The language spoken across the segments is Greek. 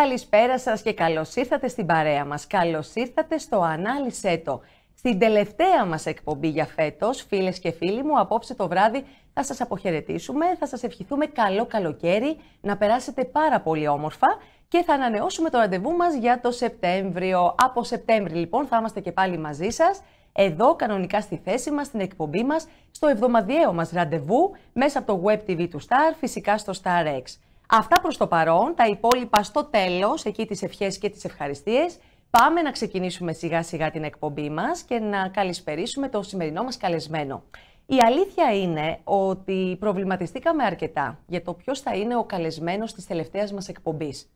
Καλησπέρα σας και καλώς ήρθατε στην παρέα μας. Καλώς ήρθατε στο Ανάλυσε το. Στην τελευταία μας εκπομπή για φέτος, φίλες και φίλοι μου, απόψε το βράδυ θα σας αποχαιρετήσουμε, θα σας ευχηθούμε καλό καλοκαίρι, να περάσετε πάρα πολύ όμορφα και θα ανανεώσουμε το ραντεβού μας για το Σεπτέμβριο. Από Σεπτέμβριο λοιπόν θα είμαστε και πάλι μαζί σας εδώ κανονικά στη θέση μας, στην εκπομπή μας, στο εβδομαδιαίο μας ραντεβού, μέσα από το Web TV του Star, φυσικά στο Star X. Αυτά προς το παρόν, τα υπόλοιπα στο τέλος, εκεί τις ευχές και τις ευχαριστίες. Πάμε να ξεκινήσουμε σιγά σιγά την εκπομπή μας και να καλησπερίσουμε το σημερινό μας καλεσμένο. Η αλήθεια είναι ότι προβληματιστήκαμε αρκετά για το ποιος θα είναι ο καλεσμένος της τελευταίας μας εκπομπής.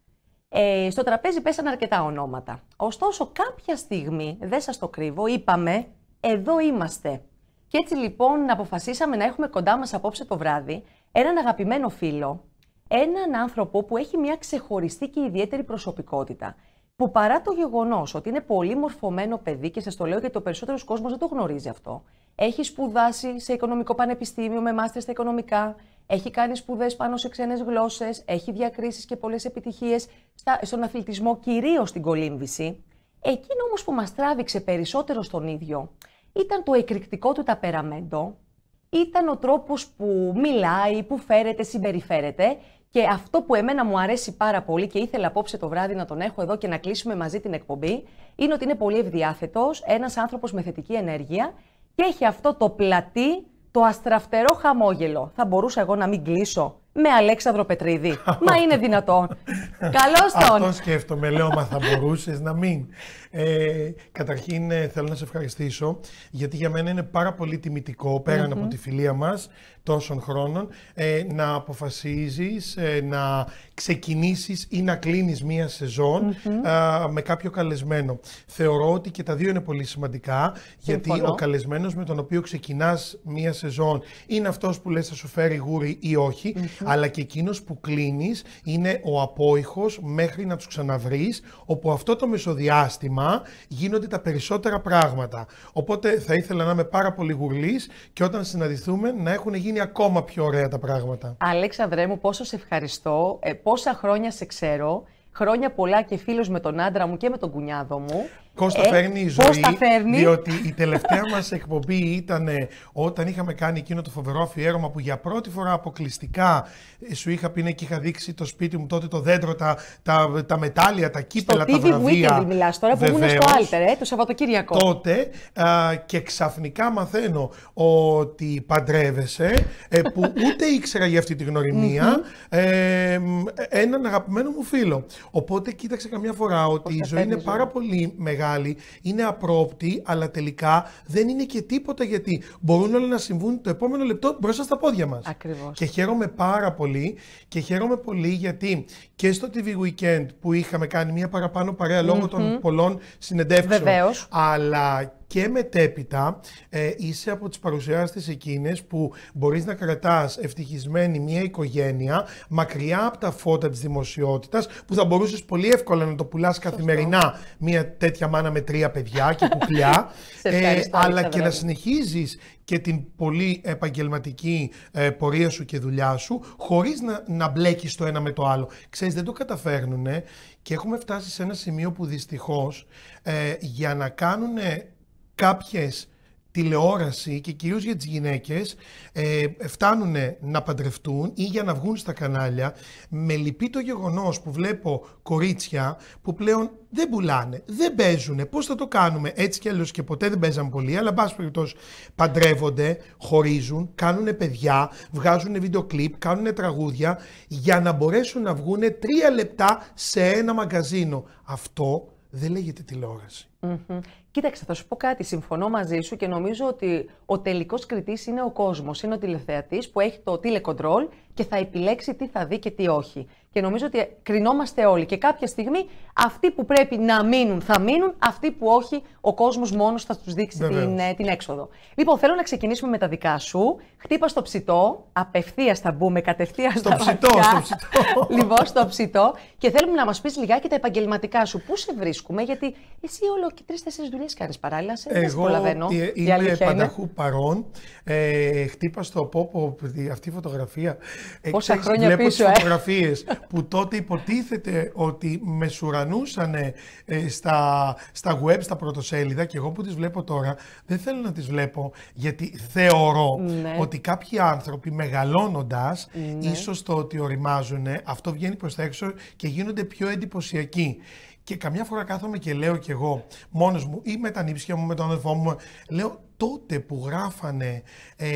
Ε, στο τραπέζι πέσαν αρκετά ονόματα. Ωστόσο, κάποια στιγμή, δεν σας το κρύβω, είπαμε «εδώ είμαστε». Και έτσι λοιπόν αποφασίσαμε να έχουμε κοντά μας απόψε το βράδυ έναν αγαπημένο φίλο, έναν άνθρωπο που έχει μια ξεχωριστή και ιδιαίτερη προσωπικότητα. Που παρά το γεγονός ότι είναι πολύ μορφωμένο παιδί, και σας το λέω γιατί ο περισσότερος κόσμος δεν το γνωρίζει αυτό, έχει σπουδάσει σε οικονομικό πανεπιστήμιο με μάστερ στα οικονομικά, έχει κάνει σπουδές πάνω σε ξένες γλώσσες, έχει διακρίσεις και πολλές επιτυχίες στον αθλητισμό, κυρίως στην κολύμβηση. Εκείνο όμως που μας τράβηξε περισσότερο στον ίδιο ήταν το εκρηκτικό του ταπεραμέντο, ήταν ο τρόπος που μιλάει, που φέρεται, συμπεριφέρεται και αυτό που εμένα μου αρέσει πάρα πολύ και ήθελα απόψε το βράδυ να τον έχω εδώ και να κλείσουμε μαζί την εκπομπή, είναι ότι είναι πολύ ευδιάθετος, ένας άνθρωπος με θετική ενέργεια και έχει αυτό το πλατή, το αστραφτερό χαμόγελο. Θα μπορούσα εγώ να μην κλείσω με Αλέξανδρο Πετρίδη. Μα είναι δυνατόν. Καλώς τον. Αυτό σκέφτομαι, λέω, μα θα μπορούσες να μην. Ε, καταρχήν ε, θέλω να σε ευχαριστήσω, γιατί για μένα είναι πάρα πολύ τιμητικό, από τη φιλία μας τόσων χρόνων, ε, να αποφασίζεις ε, να ξεκινήσεις ή να κλείνεις μία με κάποιο καλεσμένο. Θεωρώ ότι και τα δύο είναι πολύ σημαντικά, γιατί ο καλεσμένος με τον οποίο ξεκινάς μία σεζόν είναι αυτός που λες θα σου φέρει γούρι ή αλλά και εκείνος που κλείνεις είναι ο απόϊχος μέχρι να τους ξαναβρεις, όπου αυτό το μεσοδιάστημα γίνονται τα περισσότερα πράγματα. Οπότε θα ήθελα να είμαι πάρα πολύ γουρλής και όταν συναντηθούμε να έχουν γίνει ακόμα πιο ωραία τα πράγματα. Αλέξανδρέ μου, πόσο σε ευχαριστώ. Ε, πόσα χρόνια σε ξέρω χρόνια πολλά και φίλος με τον άντρα μου και με τον κουνιάδο μου. Κώστα τα ε, φέρνει η ζωή, φέρνει. διότι η τελευταία μας εκπομπή ήταν ε, όταν είχαμε κάνει εκείνο το φοβερό αφιέρωμα που για πρώτη φορά αποκλειστικά ε, σου είχα πει ναι, και είχα δείξει το σπίτι μου τότε το δέντρο, τα, τα, τα μετάλλια, τα κύπελα, στο TV Weekend μιλάς τώρα που ήμουν στο Άλτερ, ε, το Σαββατοκύριακο. Τότε και ξαφνικά μαθαίνω ότι παντρεύεσαι, που ούτε ήξερα για αυτή τη γνωριμία, ε, έναν αγαπημένο μου φίλο. Οπότε κοίταξε καμιά φορά ότι η ζωή είναι πάρα πολύ μεγάλη είναι απρόπτη, αλλά τελικά δεν είναι και τίποτα γιατί μπορούν όλα να συμβούν το επόμενο λεπτό μπροστά στα πόδια μας. Ακριβώς. Και χαίρομαι πάρα πολύ και χαίρομαι πολύ γιατί και στο TV Weekend που είχαμε κάνει μια παραπάνω παρέα των πολλών συνεντεύξεων. Βεβαίως, Αλλά και μετέπειτα ε, είσαι από τις παρουσιάστες εκείνες που μπορείς να κρατάς ευτυχισμένη μια οικογένεια μακριά από τα φώτα της δημοσιότητας που θα μπορούσες πολύ εύκολα να το πουλάς καθημερινά μια τέτοια μάνα με τρία παιδιά και κουκλιά ε, αλλά και να συνεχίζεις και την πολύ επαγγελματική ε, πορεία σου και δουλειά σου, χωρίς να, να μπλέκεις το ένα με το άλλο. Ξέρεις, δεν το καταφέρνουνε και έχουμε φτάσει σε ένα σημείο που δυστυχώς ε, για να κάνουν κάποιες τηλεόραση και κυρίως για τις γυναίκες ε, φτάνουν να παντρευτούν ή για να βγουν στα κανάλια με λυπεί το γεγονός που βλέπω κορίτσια που πλέον δεν πουλάνε, δεν παίζουν, πώς θα το κάνουμε έτσι κι αλλιώς και ποτέ δεν παίζαν πολύ αλλά μπας περιπτώσει παντρεύονται, χωρίζουν, κάνουν παιδιά, βγάζουν βίντεο κλιπ, κάνουν τραγούδια για να μπορέσουν να βγουν τρία λεπτά σε ένα μαγκαζίνο. Αυτό δεν λέγεται τηλεόραση. Κοίταξε, θα σου πω κάτι. Συμφωνώ μαζί σου και νομίζω ότι ο τελικός κριτής είναι ο κόσμος. Είναι ο τηλεθεατής που έχει το τηλεκοντρόλ και θα επιλέξει τι θα δει και τι όχι. Και νομίζω ότι κρινόμαστε όλοι. Και κάποια στιγμή αυτοί που πρέπει να μείνουν θα μείνουν, αυτοί που όχι, ο κόσμος μόνος θα τους δείξει την, ε, την έξοδο. Λοιπόν, θέλω να ξεκινήσουμε με τα δικά σου. Χτύπα στο ψητό, απευθείας θα μπούμε, κατευθείαν στο ψητό. ψητό. λοιπόν, στο ψητό. Και θέλουμε να μας πεις λιγάκι τα επαγγελματικά σου. Πού σε βρίσκουμε, γιατί εσύ όλο και τρει-τέσσερι δουλειές κάνεις παράλληλα. Σε Εγώ Είμαι πανταχού παρόν. Ε, χτύπα στο πόπο, αυτή η φωτογραφία. Ε, Πόσα ε, χρόνια φωτογραφίες που τότε υποτίθεται ότι μεσουρανούσαν ε, στα, στα web, στα πρωτοσέλιδα και εγώ που τις βλέπω τώρα δεν θέλω να τις βλέπω γιατί θεωρώ ναι. ότι κάποιοι άνθρωποι μεγαλώνοντας ναι. ίσως το ότι οριμάζουν αυτό βγαίνει προς τα έξω και γίνονται πιο εντυπωσιακοί. Και καμιά φορά κάθομαι και λέω κι εγώ μόνος μου ή με τα νύψια μου, με τον αδελφό μου, λέω τότε που γράφανε ε,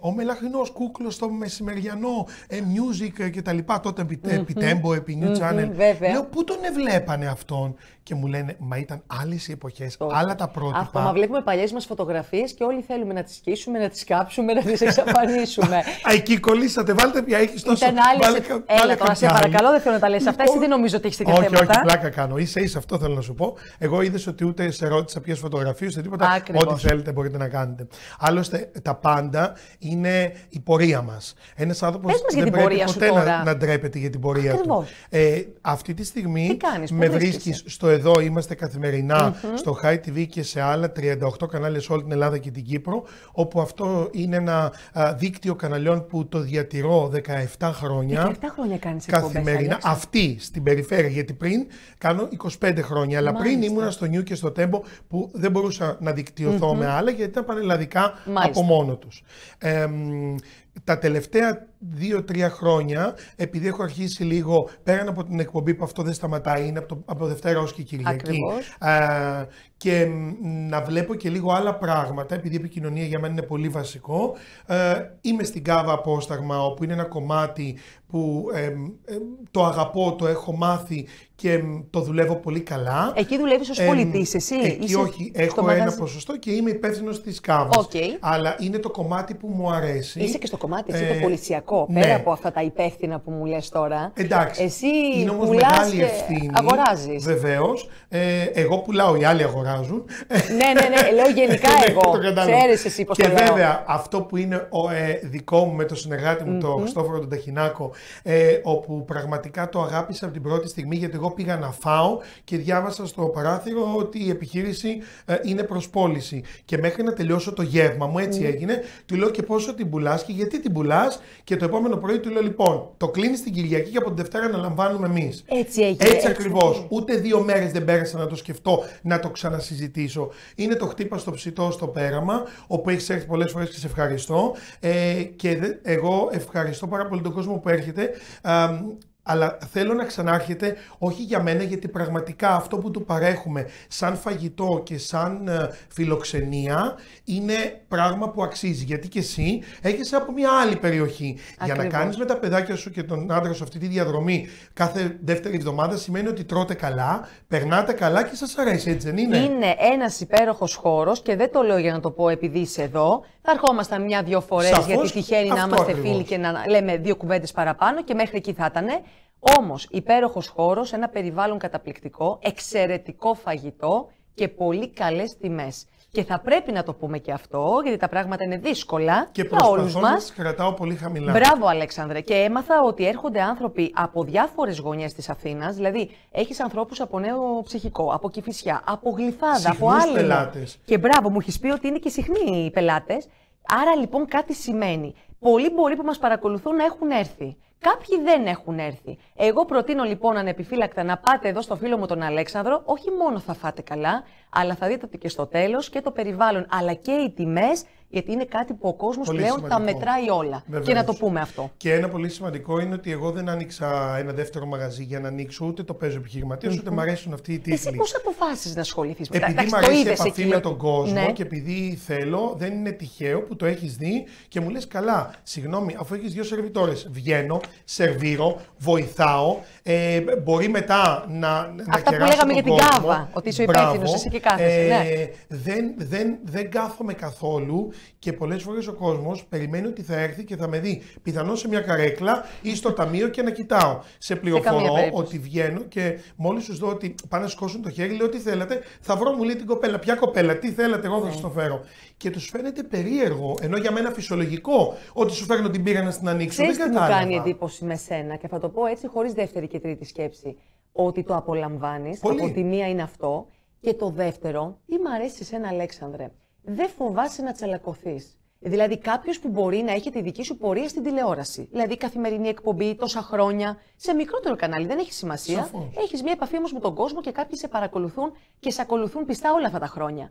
ο Μελαχρινός Κούκλος στο Μεσημεριανό, ε, Music ε, και τα λοιπά, τότε επί, mm-hmm. επί Tempo, επί New Channel, mm-hmm, λέω πού τον εβλέπανε αυτόν και μου λένε μα ήταν άλλες οι εποχές, άλλα τα πρότυπα. Αυτό, μα βλέπουμε παλιές μας φωτογραφίες και όλοι θέλουμε να τις σκίσουμε, να τις κάψουμε, να τις εξαφανίσουμε. Εκεί κολλήσατε, βάλτε πια έχεις τόσο. Ήταν άλλη. Βάλε, Έλα, τώρα, σε παρακαλώ, δεν θέλω να τα λες αυτά. Εσύ δεν νομίζω ότι έχεις τέτοια όχι, θέματα. Όχι, πλάκα κάνω. Είσαι, είσαι, αυτό θέλω να σου πω. Εγώ είδες ότι ούτε σε ρώτησα ποιες φωτογραφίες, ούτε τίποτα. Ό,τι θέλετε μπορείτε να κάνετε. Άλλωστε, τα πάντα είναι η πορεία μας. Ένας άνθρωπος δεν πρέπει ποτέ να, να ντρέπεται για την πορεία Ακριβώς. του. Ε, αυτή τη στιγμή με βρίσκεις στο εδώ, είμαστε στο High TV και σε άλλα 38 κανάλια σε όλη την Ελλάδα και την Κύπρο, όπου αυτό είναι ένα δίκτυο καναλιών που το διατηρώ 17 χρόνια. 17 χρόνια κάνεις Καθημερινά. Αυτή στην περιφέρεια, γιατί πριν κάνω 25 χρόνια. Αλλά Μάλιστα. πριν ήμουνα στο Νιού και στο Τέμπο που δεν μπορούσα να δικτυωθώ mm-hmm. με άλλα γιατί ήταν πανελλαδικά Μάλιστα. από μόνο τους. τα τελευταία δύο-τρία χρόνια, επειδή έχω αρχίσει λίγο πέραν από την εκπομπή που αυτό δεν σταματάει, είναι από, το, Δευτέρα ως και Κυριακή. Ε, και να βλέπω και λίγο άλλα πράγματα, επειδή η επικοινωνία για μένα είναι πολύ βασικό. Ε, είμαι στην Κάβα Απόσταγμα, όπου είναι ένα κομμάτι που το αγαπώ, το έχω μάθει και το δουλεύω πολύ καλά. Εκεί δουλεύεις ως ε, πολιτής, εσύ. Εκεί είσαι όχι, έχω ένα ποσοστό και είμαι υπεύθυνος της κάβα. Αλλά είναι το κομμάτι που μου αρέσει. Είσαι και στο κομμάτι εσύ, το ε, πολιτιακό. Ναι. πέρα από αυτά τα υπεύθυνα που μου λες τώρα. Εντάξει. Εσύ είναι όμως μεγάλη ευθύνη. Αγοράζεις. Βεβαίως. Ε, εγώ πουλάω, οι άλλοι αγοράζουν. ναι, ναι, ναι. Λέω γενικά ναι, εγώ. Ξέρεις εσύ πώς Και βέβαια αυτό που είναι ε, δικό μου με το συνεργάτη μου, τον Χριστόφορο τον ε, όπου πραγματικά το αγάπησα από την πρώτη στιγμή γιατί εγώ εγώ πήγα να φάω και διάβασα στο παράθυρο ότι η επιχείρηση ε, είναι προς πώληση. Και μέχρι να τελειώσω το γεύμα μου, έτσι έγινε, του λέω και πόσο την πουλάς και γιατί την πουλάς. Και το επόμενο πρωί του λέω λοιπόν, το κλείνεις την Κυριακή και από την Δευτέρα να λαμβάνουμε εμείς. Έτσι έγινε. Έτσι ακριβώς. Ούτε δύο μέρες δεν πέρασα να το σκεφτώ, να το ξανασυζητήσω. Είναι το χτύπα στο ψητό στο πέραμα, όπου έχεις έρθει πολλές φορές και σε ευχαριστώ. Ε, και εγώ ευχαριστώ πάρα πολύ τον κόσμο που έρχεται αλλά θέλω να ξανάρχεται όχι για μένα γιατί πραγματικά αυτό που του παρέχουμε σαν φαγητό και σαν ε, φιλοξενία είναι πράγμα που αξίζει γιατί και εσύ έχεις από μια άλλη περιοχή. Για να κάνεις με τα παιδάκια σου και τον άντρα σου αυτή τη διαδρομή κάθε δεύτερη εβδομάδα σημαίνει ότι τρώτε καλά, περνάτε καλά και σας αρέσει έτσι δεν είναι. Είναι ένας υπέροχος χώρος και δεν το λέω για να το πω επειδή είσαι εδώ θα ερχόμασταν μια-δυο φορές, γιατί τυχαίνει να είμαστε ακριβώς. φίλοι και να λέμε δύο κουβέντες παραπάνω και μέχρι εκεί θα ήταν. Όμως, υπέροχος χώρος, ένα περιβάλλον καταπληκτικό, εξαιρετικό φαγητό και πολύ καλές τιμές. Και θα πρέπει να το πούμε και αυτό, γιατί τα πράγματα είναι δύσκολα. Και προσπαθώ να τις κρατάω πολύ χαμηλά. Μπράβο, Αλέξανδρε. Και έμαθα ότι έρχονται άνθρωποι από διάφορες γωνιές της Αθήνας. Δηλαδή, έχεις ανθρώπους από νέο ψυχικό, από κυφισιά, από γλυφάδα, Συχνούς από άλλες. πελάτες. Και μπράβο, μου έχεις πει ότι είναι και συχνοί οι πελάτες. Άρα λοιπόν κάτι σημαίνει. Πολλοί μπορεί που μας παρακολουθούν να έχουν έρθει. Κάποιοι δεν έχουν έρθει. Εγώ προτείνω λοιπόν ανεπιφύλακτα να πάτε εδώ στο φίλο μου τον Αλέξανδρο. Όχι μόνο θα φάτε καλά, αλλά θα δείτε ότι και στο τέλος και το περιβάλλον αλλά και οι τιμές γιατί είναι κάτι που ο κόσμος πλέον σημαντικό. τα μετράει όλα. Και να το πούμε αυτό. Και ένα πολύ σημαντικό είναι ότι εγώ δεν άνοιξα ένα δεύτερο μαγαζί για να ανοίξω, ούτε το παίζω ούτε μ' αρέσουν αυτοί οι τίτλοι. Εσύ πώ αποφάσει να ασχοληθείς με Επειδή μου αρέσει η επαφή με τον κόσμο ναι. και επειδή θέλω, δεν είναι τυχαίο που το έχεις δει και μου λες καλά, συγγνώμη, αφού έχεις δύο σερβιτόρες, βγαίνω, σερβίρω, βοηθάω, ε, μπορεί μετά να, Αυτά που λέγαμε για την κάβα, ότι είσαι υπεύθυνος, εσύ και κάθεσαι. Ε, ναι. δεν, δεν, δεν κάθομαι καθόλου και πολλές φορές ο κόσμος περιμένει ότι θα έρθει και θα με δει πιθανώς σε μια καρέκλα ή στο ταμείο και να κοιτάω. Σε πληροφορώ ότι βγαίνω και μόλις σου δω ότι πάνε να σκόσουν το χέρι, λέω τι θέλετε, θα βρω μου λέει την κοπέλα. Ποια κοπέλα, τι θέλετε, εγώ θα ναι. σας το φέρω και τους φαίνεται περίεργο. Ενώ για μένα φυσιολογικό ότι σου φέρνω την να την ανοίξω. Δεν κατάλαβα. μου κάνει εντύπωση με σένα και θα το πω έτσι χωρίς δεύτερη και τρίτη σκέψη. Ότι το απολαμβάνεις. Από τη μία είναι αυτό. Και το δεύτερο, τι μ' αρέσει σε ένα Αλέξανδρε. Δεν φοβάσαι να τσαλακωθείς. Δηλαδή, κάποιος που μπορεί να έχει τη δική σου πορεία στην τηλεόραση. Δηλαδή, καθημερινή εκπομπή, τόσα χρόνια, σε μικρότερο κανάλι, δεν έχει σημασία. Έχεις μια επαφή όμως με τον κόσμο και κάποιοι σε παρακολουθούν και σε ακολουθούν πιστά όλα αυτά τα χρόνια.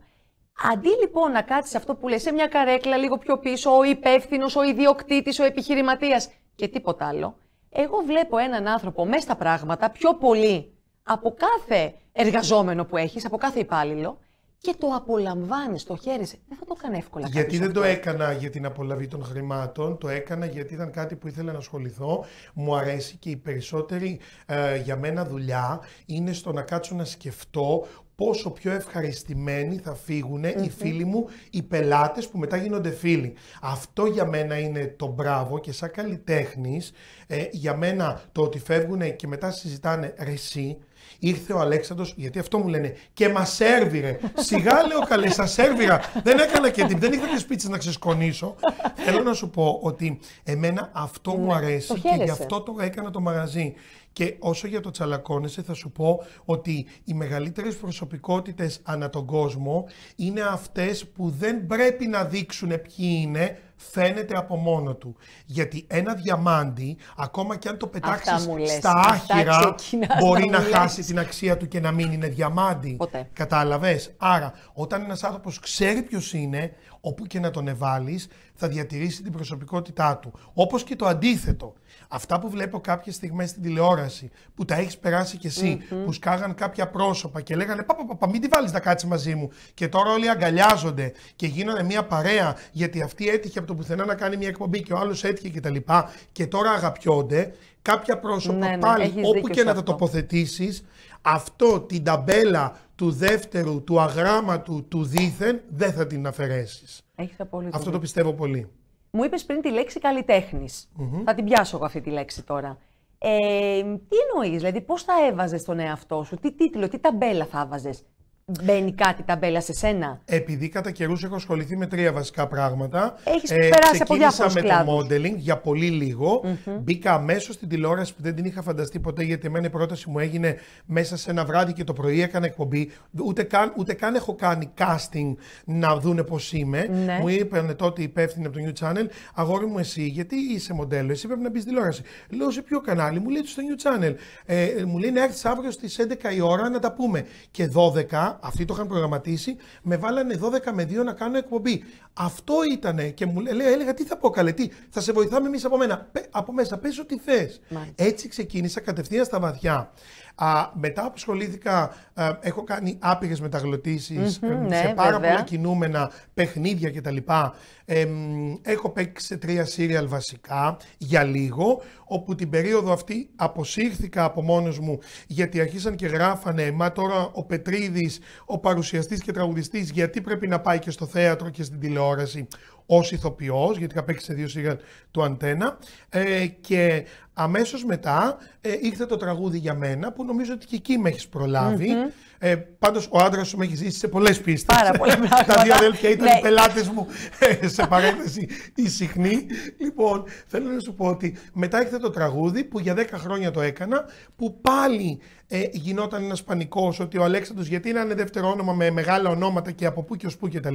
Αντί λοιπόν να κάτσεις αυτό που λες σε μια καρέκλα λίγο πιο πίσω, ο υπεύθυνος, ο ιδιοκτήτης, ο επιχειρηματίας και τίποτα άλλο, εγώ βλέπω έναν άνθρωπο μέσα στα πράγματα πιο πολύ από κάθε εργαζόμενο που έχεις, από κάθε υπάλληλο και το απολαμβάνεις το χαίρεσαι. Δεν θα το έκανε εύκολα. Γιατί δεν το έκανα για την απολαβή των χρημάτων, το έκανα γιατί ήταν κάτι που ήθελα να ασχοληθώ, μου αρέσει και η περισσότερη ε, για μένα δουλειά είναι στο να κάτσω να σκεφτώ πόσο πιο ευχαριστημένοι θα φυγουν οι φίλοι μου, οι πελάτες που μετά γίνονται φίλοι. Αυτό για μένα είναι το μπράβο και σαν καλλιτέχνης, ε, για μένα το ότι φεύγουν και μετά συζητάνε ρεσί, Ήρθε ο Αλέξανδρος, γιατί αυτό μου λένε, και μας έρβηρε. Σιγά λέω καλέ, σας έρβηρα. δεν έκανα και την. Δεν είχα τις πίτσες να ξεσκονίσω. Θέλω να σου πω ότι εμένα αυτό μου ναι, αρέσει και γι' αυτό το έκανα το μαγαζί. Και όσο για το τσαλακώνεσαι, θα σου πω ότι οι μεγαλύτερες προσωπικότητες ανά τον κόσμο είναι αυτές που δεν πρέπει να δείξουν ποιοι είναι, φαίνεται από μόνο του. Γιατί ένα διαμάντι, ακόμα και αν το πετάξεις στα άχυρα, μπορεί να χάσει την αξία του και να μην είναι διαμάντι. Κατάλαβες. Άρα, όταν ένας άνθρωπος ξέρει ποιος είναι, όπου και να τον εβάλεις, θα διατηρήσει την προσωπικότητά του. Όπως και το αντίθετο. Αυτά που βλέπω κάποιες στιγμές στην τηλεόραση, που τα έχεις περάσει κι εσυ που σκάγαν κάποια πρόσωπα και λέγανε «Πα, πα, πα, μην τη βάλεις να κάτσει μαζί μου. Και τώρα όλοι αγκαλιάζονται και γίνονται μια παρέα, γιατί αυτή έτυχε από το πουθενά να κάνει μια εκπομπή και ο άλλος έτυχε κτλ. Και, και τώρα αγαπιόνται. Κάποια πρόσωπα ναι, ναι, πάλι, όπου και να τα τοποθετήσεις, αυτό την ταμπέλα του δεύτερου, του αγράμματου, του δίθεν, δεν θα την αφαιρέσεις. Αυτό το πιστεύω πολύ. Μου είπες πριν τη λεξη καλλιτέχνης. Θα την πιάσω εγώ αυτή τη λέξη τώρα. Ε, τι εννοείς, δηλαδή πώς θα έβαζες τον εαυτό σου, τι τίτλο, τι ταμπέλα θα έβαζες. Μπαίνει κάτι ταμπέλα σε σένα. Επειδή κατά καιρούς έχω ασχοληθεί με τρία βασικά πράγματα. Έχεις ε, περάσει από με το modeling για πολύ λίγο. Mm-hmm. Μπήκα αμέσως στην τηλεόραση που δεν την είχα φανταστεί ποτέ, γιατί εμένα η πρόταση μου έγινε μέσα σε ένα βράδυ και το πρωί έκανε εκπομπή. Ούτε καν, ούτε καν έχω κάνει casting να δούνε πώς είμαι. Ναι. Μου είπαν τότε υπεύθυνοι από το New Channel, αγόρι μου εσύ, γιατί είσαι μοντέλο, εσύ πρέπει να μπεις τηλεόραση. Λέω σε ποιο κανάλι, μου λέει στο New Channel. Ε, μου λένε έρθεις αύριο στις 11 η ώρα να τα πούμε. Και 12 αυτοί το είχαν προγραμματίσει. Με βάλανε 12 με 2 να κάνω εκπομπή. Αυτό ήταν και μου λέει, έλεγα τι θα πω, καλέ, τι, θα σε βοηθάμε εμείς από μένα. από μέσα, πες ό,τι θες. Έτσι ξεκίνησα κατευθείαν στα βαθιά. Α, μετά ασχολήθηκα, α, έχω κάνει άπειρες ναι, σε πάρα πολλά κινούμενα, παιχνίδια κτλ. Ε, έχω παίξει σε τρία σύριαλ βασικά για λίγο, όπου την περίοδο αυτή αποσύρθηκα από μόνος μου γιατί αρχίσαν και γράφανε. Μα τώρα ο Πετρίδης ο παρουσιαστής και τραγουδιστής, γιατί πρέπει να πάει και στο θέατρο και στην τηλεόραση ως ηθοποιός, γιατί θα παίξει σε δύο σειρά του Αντένα. Ε, και αμέσως μετά ε, ήρθε το τραγούδι για μένα, που νομίζω ότι και εκεί με έχεις ε, Πάντως ο άντρας σου με έχει ζήσει σε πολλές πίστες. Πάρα πολλά Τα δύο αδέλφια ήταν ναι. οι πελάτες μου ε, σε παρένθεση η συχνή. Λοιπόν, θέλω να σου πω ότι μετά έχετε το τραγούδι που για 10 χρόνια το έκανα, που πάλι ε, γινόταν ένας πανικός ότι ο Αλέξανδρος γιατί να είναι δεύτερο όνομα με μεγάλα ονόματα και από πού και ως πού κτλ.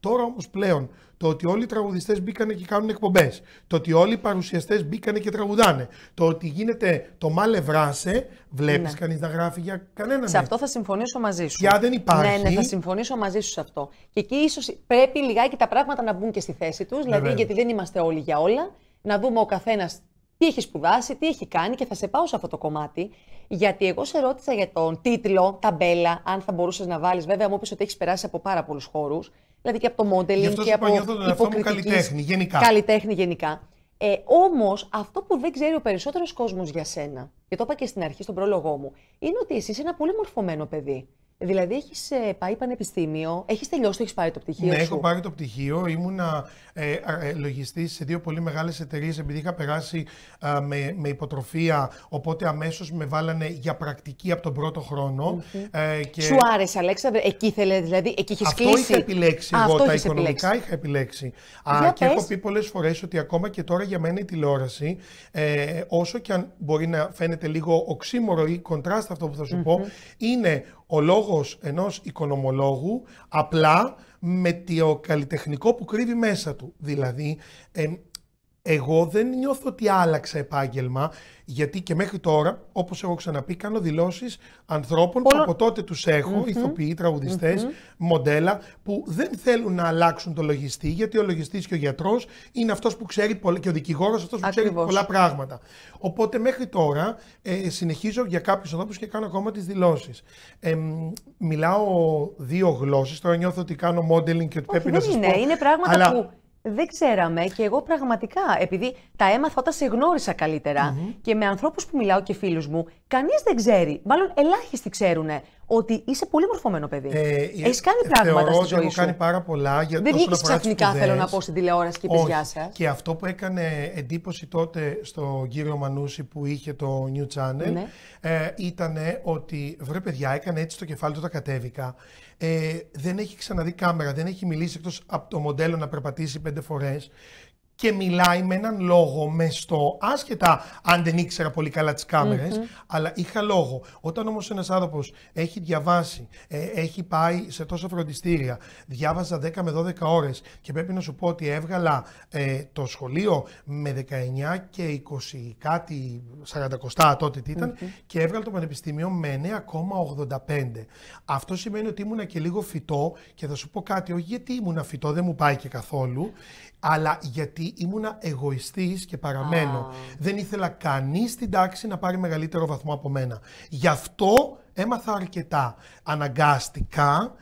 Τώρα όμως πλέον το ότι όλοι οι τραγουδιστές μπήκανε και κάνουν εκπομπές, το ότι όλοι οι παρουσιαστές μπήκανε και τραγουδάνε, το ότι γίνεται το μάλε βράσε, βλέπεις ναι. κανείς να γράφει για κανέναν. Σε αυτό θα συμφωνήσω συμφωνήσω μαζί σου. Για δεν υπάρχει. Ναι, ναι, θα συμφωνήσω μαζί σου σε αυτό. Και εκεί ίσως πρέπει λιγάκι τα πράγματα να μπουν και στη θέση τους, δηλαδή, γιατί δεν είμαστε όλοι για όλα. Να δούμε ο καθένας τι έχει σπουδάσει, τι έχει κάνει και θα σε πάω σε αυτό το κομμάτι. Γιατί εγώ σε ρώτησα για τον τίτλο, ταμπέλα, αν θα μπορούσες να βάλεις. Βέβαια, μου είπε ότι έχεις περάσει από πάρα πολλούς χώρους. Δηλαδή και από το modeling και από. αυτό καλλιτέχνη γενικά. Καλλιτέχνη γενικά. Ε, Όμως, αυτό που δεν ξέρει ο περισσότερος κόσμος για σένα, και το είπα και στην αρχή, στον πρόλογό μου, είναι ότι εσύ είσαι ένα πολύ μορφωμένο παιδί. Δηλαδή, έχεις ε, πάει πανεπιστήμιο, έχεις τελειώσει, έχεις πάρει το πτυχίο. Ναι, έχω πάρει το πτυχίο. Ήμουνα ε, ε λογιστής σε δύο πολύ μεγάλες εταιρείες, επειδή είχα περάσει με, με υποτροφία. Οπότε αμέσως με βάλανε για πρακτική από τον πρώτο ε, και... Σου άρεσε, Αλέξανδρε, εκεί ήθελε, δηλαδή, εκεί έχει κλείσει. Αυτό είχα επιλέξει εγώ. Τα οικονομικά επιλέξει. είχα επιλέξει. Α, και έχω πει πολλές φορές ότι ακόμα και τώρα για μένα η τηλεόραση, όσο και αν μπορεί να φαίνεται λίγο οξύμορο ή κοντράστα αυτό που θα σου πω, είναι ο λόγος ενός οικονομολόγου απλά με το καλλιτεχνικό που κρύβει μέσα του. Δηλαδή, εγώ δεν νιώθω ότι άλλαξα επάγγελμα, γιατί και μέχρι τώρα, όπως έχω ξαναπεί, κάνω δηλώσεις ανθρώπων που από τότε τους έχω, mm-hmm. ηθοποιοί, τραγουδιστε μοντέλα, που δεν θέλουν να αλλάξουν το λογιστή, γιατί ο λογιστής και ο γιατρός είναι αυτός που ξέρει πολλά, και ο δικηγόρος αυτός που ξέρει πολλά πράγματα. Οπότε μέχρι τώρα ε, συνεχίζω για κάποιους ανθρώπους και κάνω ακόμα τις δηλώσεις. μιλάω δύο γλώσσες, τώρα νιώθω ότι κάνω modeling και ότι Όχι, πρέπει να σας πω. Είναι, είναι πράγματα που δεν ξέραμε και εγώ πραγματικά, επειδή τα έμαθα όταν σε γνώρισα και με ανθρώπους που μιλάω και φίλους μου, κανείς δεν ξέρει. Μάλλον ελάχιστοι ξέρουν ότι είσαι πολύ μορφωμένο παιδί. Ε, Έχεις ε, κάνει πράγματα στην ζωή έχω κάνει πάρα πολλά. Για δεν βγήκε ξαφνικά, θέλω να πω, στην τηλεόραση και παιδιά σας. Και αυτό που έκανε εντύπωση τότε στον κύριο Μανούση που είχε το New Channel ναι. ε, ήταν ότι βρε παιδιά, έκανε έτσι το κεφάλι του, τα κατέβηκα. Ε, δεν έχει ξαναδεί κάμερα, δεν έχει μιλήσει εκτός από το μοντέλο να περπατήσει πέντε φορές και μιλάει με έναν λόγο μες στο άσχετα αν δεν ήξερα πολύ καλά τις καμερες αλλά είχα λόγο. Όταν όμως ένας άνθρωπος έχει διαβάσει, ε, έχει πάει σε τόσα φροντιστήρια, διάβαζα 10 με 12 ώρες και πρέπει να σου πω ότι έβγαλα ε, το σχολείο με 19 και 20 κάτι, 40 κοστά τότε τι ηταν και έβγαλα το πανεπιστήμιο με 9,85. Αυτό σημαίνει ότι ήμουνα και λίγο φυτό και θα σου πω κάτι, όχι γιατί ήμουνα φυτό, δεν μου πάει και καθόλου, αλλά γιατί ήμουνα εγωιστής και παραμένω. Δεν ήθελα κανείς στην τάξη να πάρει μεγαλύτερο βαθμό από μένα. Γι' αυτό έμαθα αρκετά. Αναγκάστηκα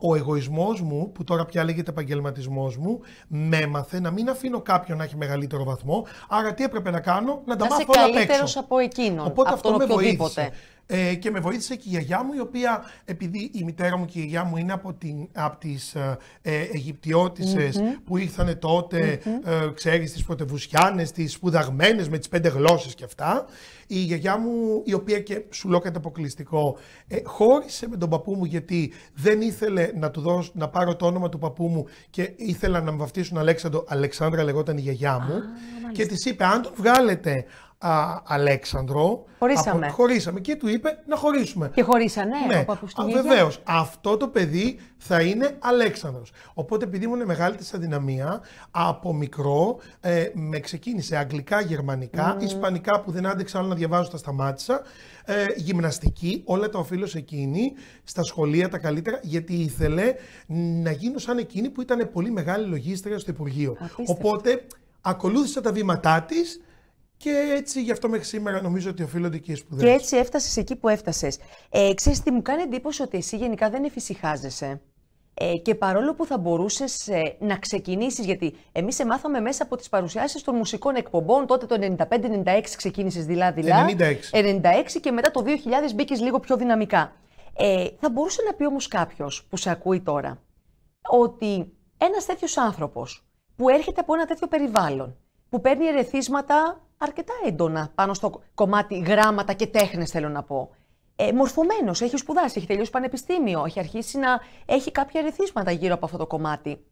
ο εγωισμός μου, που τώρα πια λέγεται επαγγελματισμός μου, με έμαθε να μην αφήνω κάποιον να έχει μεγαλύτερο βαθμό. Άρα τι έπρεπε να κάνω, να τα μάθω όλα απ' έξω. από εκείνον, Οπότε από αυτό με ε, και με βοήθησε και η γιαγιά μου, η οποία, επειδή η μητέρα μου και η γιαγιά μου είναι από, την, από τις ε, ε, που ήρθαν τότε, mm-hmm. ε, ξέρεις, τις πρωτεβουσιάνες, τις σπουδαγμένες με τις πέντε γλώσσες και αυτά, η γιαγιά μου, η οποία και σου λέω κατά αποκλειστικό, χώρισε με τον παππού μου γιατί δεν ήθελε να, του δώσω, να πάρω το όνομα του παππού μου και ήθελα να με βαφτίσουν Αλέξανδρο. Αλεξάνδρα λεγόταν η γιαγιά μου. και της είπε, αν τον βγάλετε α, Αλέξανδρο. Χωρίσαμε. χωρίσαμε. Και του είπε να χωρίσουμε. Και χωρίσανε ναι. από Βεβαίως. Αυτό το παιδί θα είναι Αλέξανδρος. Οπότε επειδή ήμουν μεγάλη της αδυναμία, από μικρό ε, με ξεκίνησε αγγλικά, γερμανικά, mm. ισπανικά που δεν άντεξα άλλο να διαβάζω τα σταμάτησα, ε, γυμναστική, όλα τα οφείλω σε εκείνη, στα σχολεία τα καλύτερα, γιατί ήθελε να γίνω σαν εκείνη που ήταν πολύ μεγάλη λογίστρια στο Υπουργείο. Οπότε ακολούθησα τα βήματά της, και έτσι γι' αυτό μέχρι σήμερα νομίζω ότι οφείλονται και οι σπουδές. Και έτσι έφτασες εκεί που έφτασες. Ε, Ξέρεις τι μου κάνει εντύπωση ότι εσύ γενικά δεν εφησυχάζεσαι. Ε, και παρόλο που θα μπορούσες ε, να ξεκινήσεις, γιατί εμείς σε μάθαμε μέσα από τις παρουσιάσεις των μουσικών εκπομπών, τότε το 95-96 ξεκίνησε δηλαδή. 96. 96 και μετά το 2000 μπήκες λίγο πιο δυναμικά. Ε, θα μπορούσε να πει όμως κάποιος που σε ακούει τώρα ότι ένας τέτοιος άνθρωπος που έρχεται από ένα τέτοιο περιβάλλον, που παίρνει ερεθίσματα αρκετά έντονα πάνω στο κομμάτι γράμματα και τέχνες, θέλω να πω. Ε, Μορφωμένος, έχει σπουδάσει, έχει τελειώσει πανεπιστήμιο, έχει αρχίσει να έχει κάποια ρυθίσματα γύρω από αυτό το κομμάτι.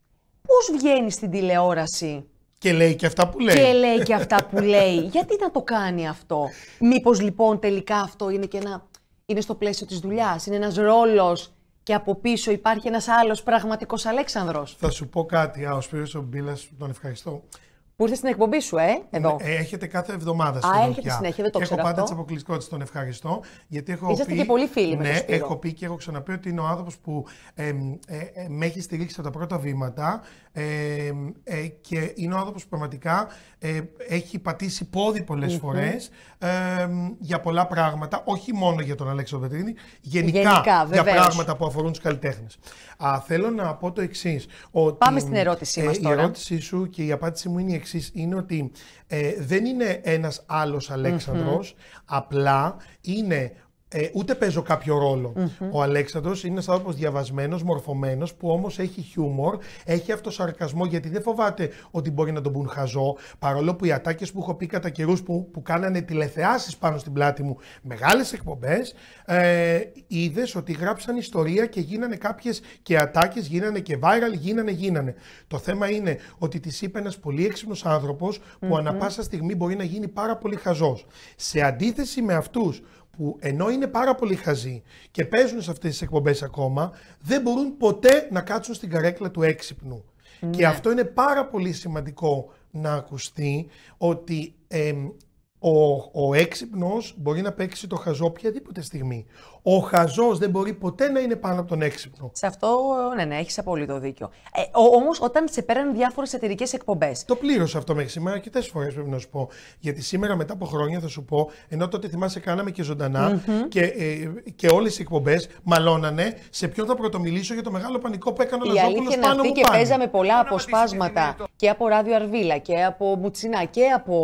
Πώ βγαίνει στην τηλεόραση. Και λέει και αυτά που λέει. Και λέει και αυτά που λέει. Γιατί να το κάνει αυτό. Μήπως λοιπόν τελικά αυτό είναι και ένα. είναι στο πλαίσιο της δουλειάς, είναι ένας ρόλος και από πίσω υπάρχει ένας άλλος πραγματικός. Αλέξανδρος. Θα σου πω κάτι, α, ο Σπύρος ο Μπίλας, τον ευχαριστώ. Που ήρθες στην εκπομπή σου, ε, ε εδώ. Ε, έχετε κάθε εβδομάδα στην Α, έχετε συνέχεια, δεν το ξέρω. Έχω πάντα τις αποκλειστικότητες, τον ευχαριστώ. Γιατί έχω Είσαστε πει, και πολύ φίλοι ναι, με τον έχω πει και έχω ξαναπεί ότι είναι ο άνθρωπος που ε, ε, ε, με έχει στηρίξει από τα πρώτα βήματα ε, και είναι ο άνθρωπος που πραγματικά έχει πατήσει πόδι πολλές mm-hmm. φορέ για πολλά πράγματα. Όχι μόνο για τον Αλέξο Πετρίνη, γενικά, γενικά για πράγματα που αφορούν τους καλλιτέχνες. Θέλω να πω το εξής. Πάμε στην ερώτησή μα τώρα. Η ερώτησή σου και η απάντησή μου είναι η είναι ότι ε, δεν είναι ένας άλλος απλά είναι ε, ούτε παίζω κάποιο Ο Αλέξανδρος είναι ένα άνθρωπος διαβασμένος, μορφωμένος, που όμως έχει χιούμορ, έχει αυτοσαρκασμό, γιατί δεν φοβάται ότι μπορεί να τον πουν χαζό, παρόλο που οι ατάκες που έχω πει κατά καιρούς που, που κάνανε τηλεθεάσεις πάνω στην πλάτη μου, μεγάλες εκπομπές. ε, είδες ότι γράψαν ιστορία και γίνανε κάποιες και ατάκες, γίνανε και viral, γίνανε, γίνανε. Το θέμα είναι ότι τη είπε ένας πολύ έξυπνος άνθρωπος που mm-hmm. ανα πάσα στιγμή μπορεί να γίνει πάρα πολύ χαζός. Σε αντίθεση με αυτούς που ενώ είναι πάρα πολύ χαζοί και παίζουν σε αυτές τις εκπομπές ακόμα, δεν μπορούν ποτέ να κάτσουν στην καρέκλα του έξυπνου. Ναι. Και αυτό είναι πάρα πολύ σημαντικό να ακουστεί ότι ο, ο έξυπνος μπορεί να παίξει το χαζό οποιαδήποτε στιγμή. Ο χαζός δεν μπορεί ποτέ να είναι πάνω από τον έξυπνο. Σε αυτό, ναι, ναι, έχεις απόλυτο δίκιο. Ε, Όμως, όταν σε πέραν διάφορες εταιρικές εκπομπές. Το πλήρωσα αυτό μέχρι σήμερα αρκετέ φορές, πρέπει να σου πω. Γιατί σήμερα, μετά από χρόνια, θα σου πω, ενώ τότε θυμάσαι, κάναμε και ζωντανα και, ε, και όλες οι εκπομπές μαλώνανε σε ποιον θα πρωτομιλήσω για το μεγάλο πανικό που έκανε ο Λαζόπουλο πάνω μου και παίζαμε πολλά αποσπάσματα και από Ράδιο Αρβίλα και από Μουτσινά και από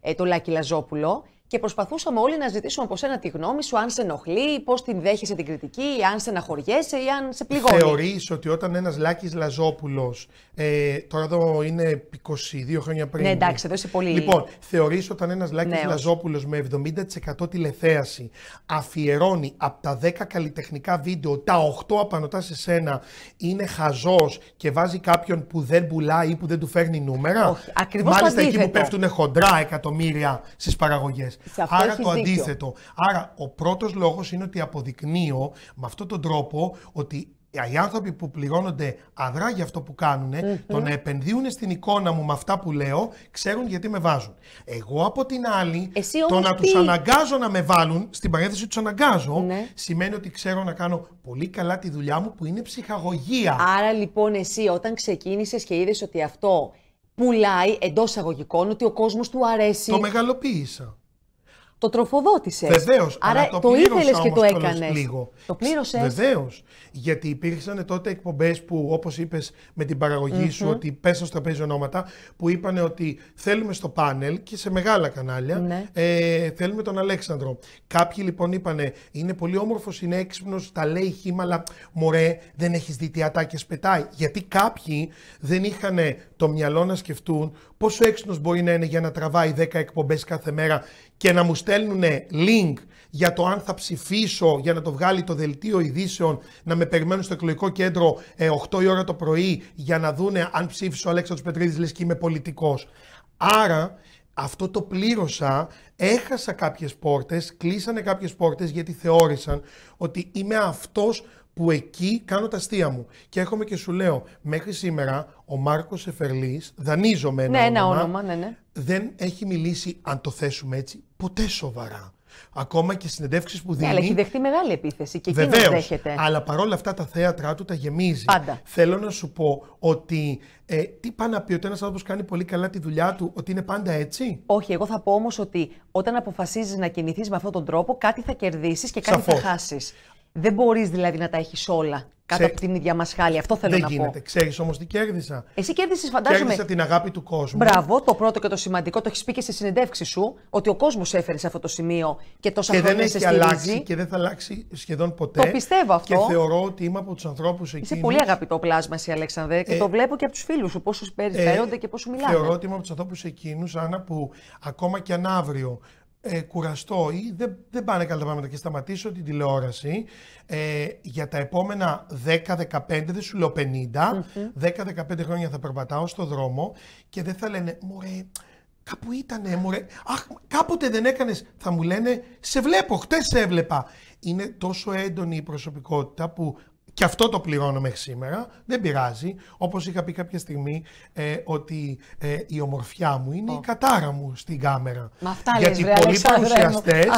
ε, το Λάκι Μπαζόπουλο και προσπαθούσαμε όλοι να ζητήσουμε από σένα τη γνώμη σου, αν σε ενοχλεί, πώς την δέχεσαι την κριτική, αν σε αναχωριέσαι ή αν σε πληγώνει. Θεωρείς ότι όταν ένας Λάκης Λαζόπουλος. Ε, τώρα εδώ είναι 22 χρόνια πριν. Ναι, εντάξει, εδώ είσαι πολύ. Λοιπόν, θεωρείς όταν ένας Λάκης ναι, Λαζόπουλος με 70% τηλεθέαση αφιερώνει από τα 10 καλλιτεχνικά βίντεο τα 8 απανοτά σε σένα είναι χαζός και βάζει κάποιον που δεν πουλάει ή που δεν του φέρνει νούμερα. Όχι, Μάλιστα εκεί που πέφτουν χοντρά εκατομμύρια στις παραγωγές. Άρα το αντίθετο. Άρα ο πρώτος λόγος είναι ότι αποδεικνύω με αυτόν τον τρόπο ότι οι άνθρωποι που πληρώνονται αδρά για αυτό που κάνουν, mm-hmm. το να επενδύουν στην εικόνα μου με αυτά που λέω, ξέρουν γιατί με βάζουν. Εγώ από την άλλη, Εσύ το να τους αναγκάζω να με βάλουν, στην παρένθεση τους αναγκάζω, ναι. σημαίνει ότι ξέρω να κάνω πολύ καλά τη δουλειά μου που είναι ψυχαγωγία. Άρα λοιπόν εσύ όταν ξεκίνησες και είδες ότι αυτό πουλάει εντός αγωγικών, ότι ο κόσμος του αρέσει. Το μεγαλοποίησα το τροφοδότησες. Βεβαίως. Άρα το, το ήθελες και το έκανε. Το πλήρωσες. Βεβαίως. Γιατί υπήρξαν τότε εκπομπές που, όπως είπες με την παραγωγη σου, ότι πέσα στο τραπέζι ονόματα, που είπαν ότι θέλουμε στο πάνελ και σε μεγάλα κανάλια ναι. ε, θέλουμε τον Αλέξανδρο. Κάποιοι λοιπόν είπαν, είναι πολύ όμορφος, είναι έξυπνος, τα λέει χήμα, αλλά μωρέ, δεν έχεις δει τι ατάκες πετάει. Γιατί κάποιοι δεν είχαν το μυαλό να σκεφτούν πόσο έξυπνος μπορεί να είναι για να τραβάει 10 εκπομπές κάθε μέρα και να μου στέλνουν link για το αν θα ψηφίσω για να το βγάλει το δελτίο ειδήσεων, να με περιμένουν στο εκλογικό κέντρο 8 ε, η ώρα το πρωί για να δούνε αν ψήφισε ο Αλέξανδρος Πετρίδης λες και είμαι πολιτικός. Άρα αυτό το πλήρωσα, έχασα κάποιες πόρτες, κλείσανε κάποιες πόρτες γιατί θεώρησαν ότι είμαι αυτός που εκεί κάνω τα αστεία μου. Και έρχομαι και σου λέω, μέχρι σήμερα ο Μάρκος Εφερλής, δανείζομαι ένα, ναι, ένα όνομα, ναι, ναι. δεν έχει μιλήσει, αν το θέσουμε έτσι, ποτέ σοβαρά. Ακόμα και συνεντεύξεις που ναι, δίνει. Ναι, αλλά έχει δεχτεί μεγάλη επίθεση και εκείνο δέχεται. Αλλά παρόλα αυτά τα θέατρά του τα γεμίζει. Πάντα. Θέλω να σου πω ότι. Ε, τι πάει να πει ότι ένας άνθρωπος κάνει πολύ καλά τη δουλειά του, ότι είναι πάντα έτσι. Όχι, εγώ θα πω όμως ότι όταν αποφασίζεις να κινηθείς με αυτόν τον τρόπο, κάτι θα κερδίσεις και κάτι θα χάσεις. Δεν μπορείς δηλαδή να τα έχεις όλα κάτω Ξέ... από την ίδια μας Αυτό θέλω δεν να γίνεται. πω. Ξέρεις όμως τι κέρδισα. Εσύ κέρδισες, φαντάζομαι. Κέρδισα την αγάπη του κόσμου. Μπράβο, το πρώτο και το σημαντικό. Το έχεις πει και στη συνεντεύξη σου ότι ο κόσμος έφερε σε αυτό το σημείο και τόσα και χρόνια δεν έχει αλλάξει και δεν θα αλλάξει σχεδόν ποτέ. Το πιστεύω αυτό. Και θεωρώ ότι είμαι από τους ανθρώπους εκεί. Είσαι πολύ αγαπητό πλάσμα, εσύ, Αλέξανδρε, και ε... το βλέπω και από τους φίλους σου Πόσου περιφέρονται ε... και πόσου μιλάνε. Θεωρώ ότι είμαι από τους ανθρώπους εκείνους, Άννα, που ακόμα και αν αύριο ε, κουραστώ ή δεν, δεν πάνε καλά τα πράγματα και σταματήσω την τηλεόραση ε, για τα επόμενα 10-15, δεν σου λέω 50, 10-15 χρόνια θα περπατάω στο δρόμο και δεν θα λένε «Μωρέ, κάπου ήτανε, μωρέ, αχ, κάποτε δεν έκανες». Θα μου λένε «Σε βλέπω, χτες σε έβλεπα». Είναι τόσο έντονη η προσωπικότητα που και αυτό το πληρώνω μέχρι σήμερα. Δεν πειράζει. Όπως είχα πει κάποια στιγμή, ε, ότι ε, η ομορφιά μου είναι η κατάρα μου στην κάμερα. Μα αυτά Γιατί πολλοί παρουσιαστέ,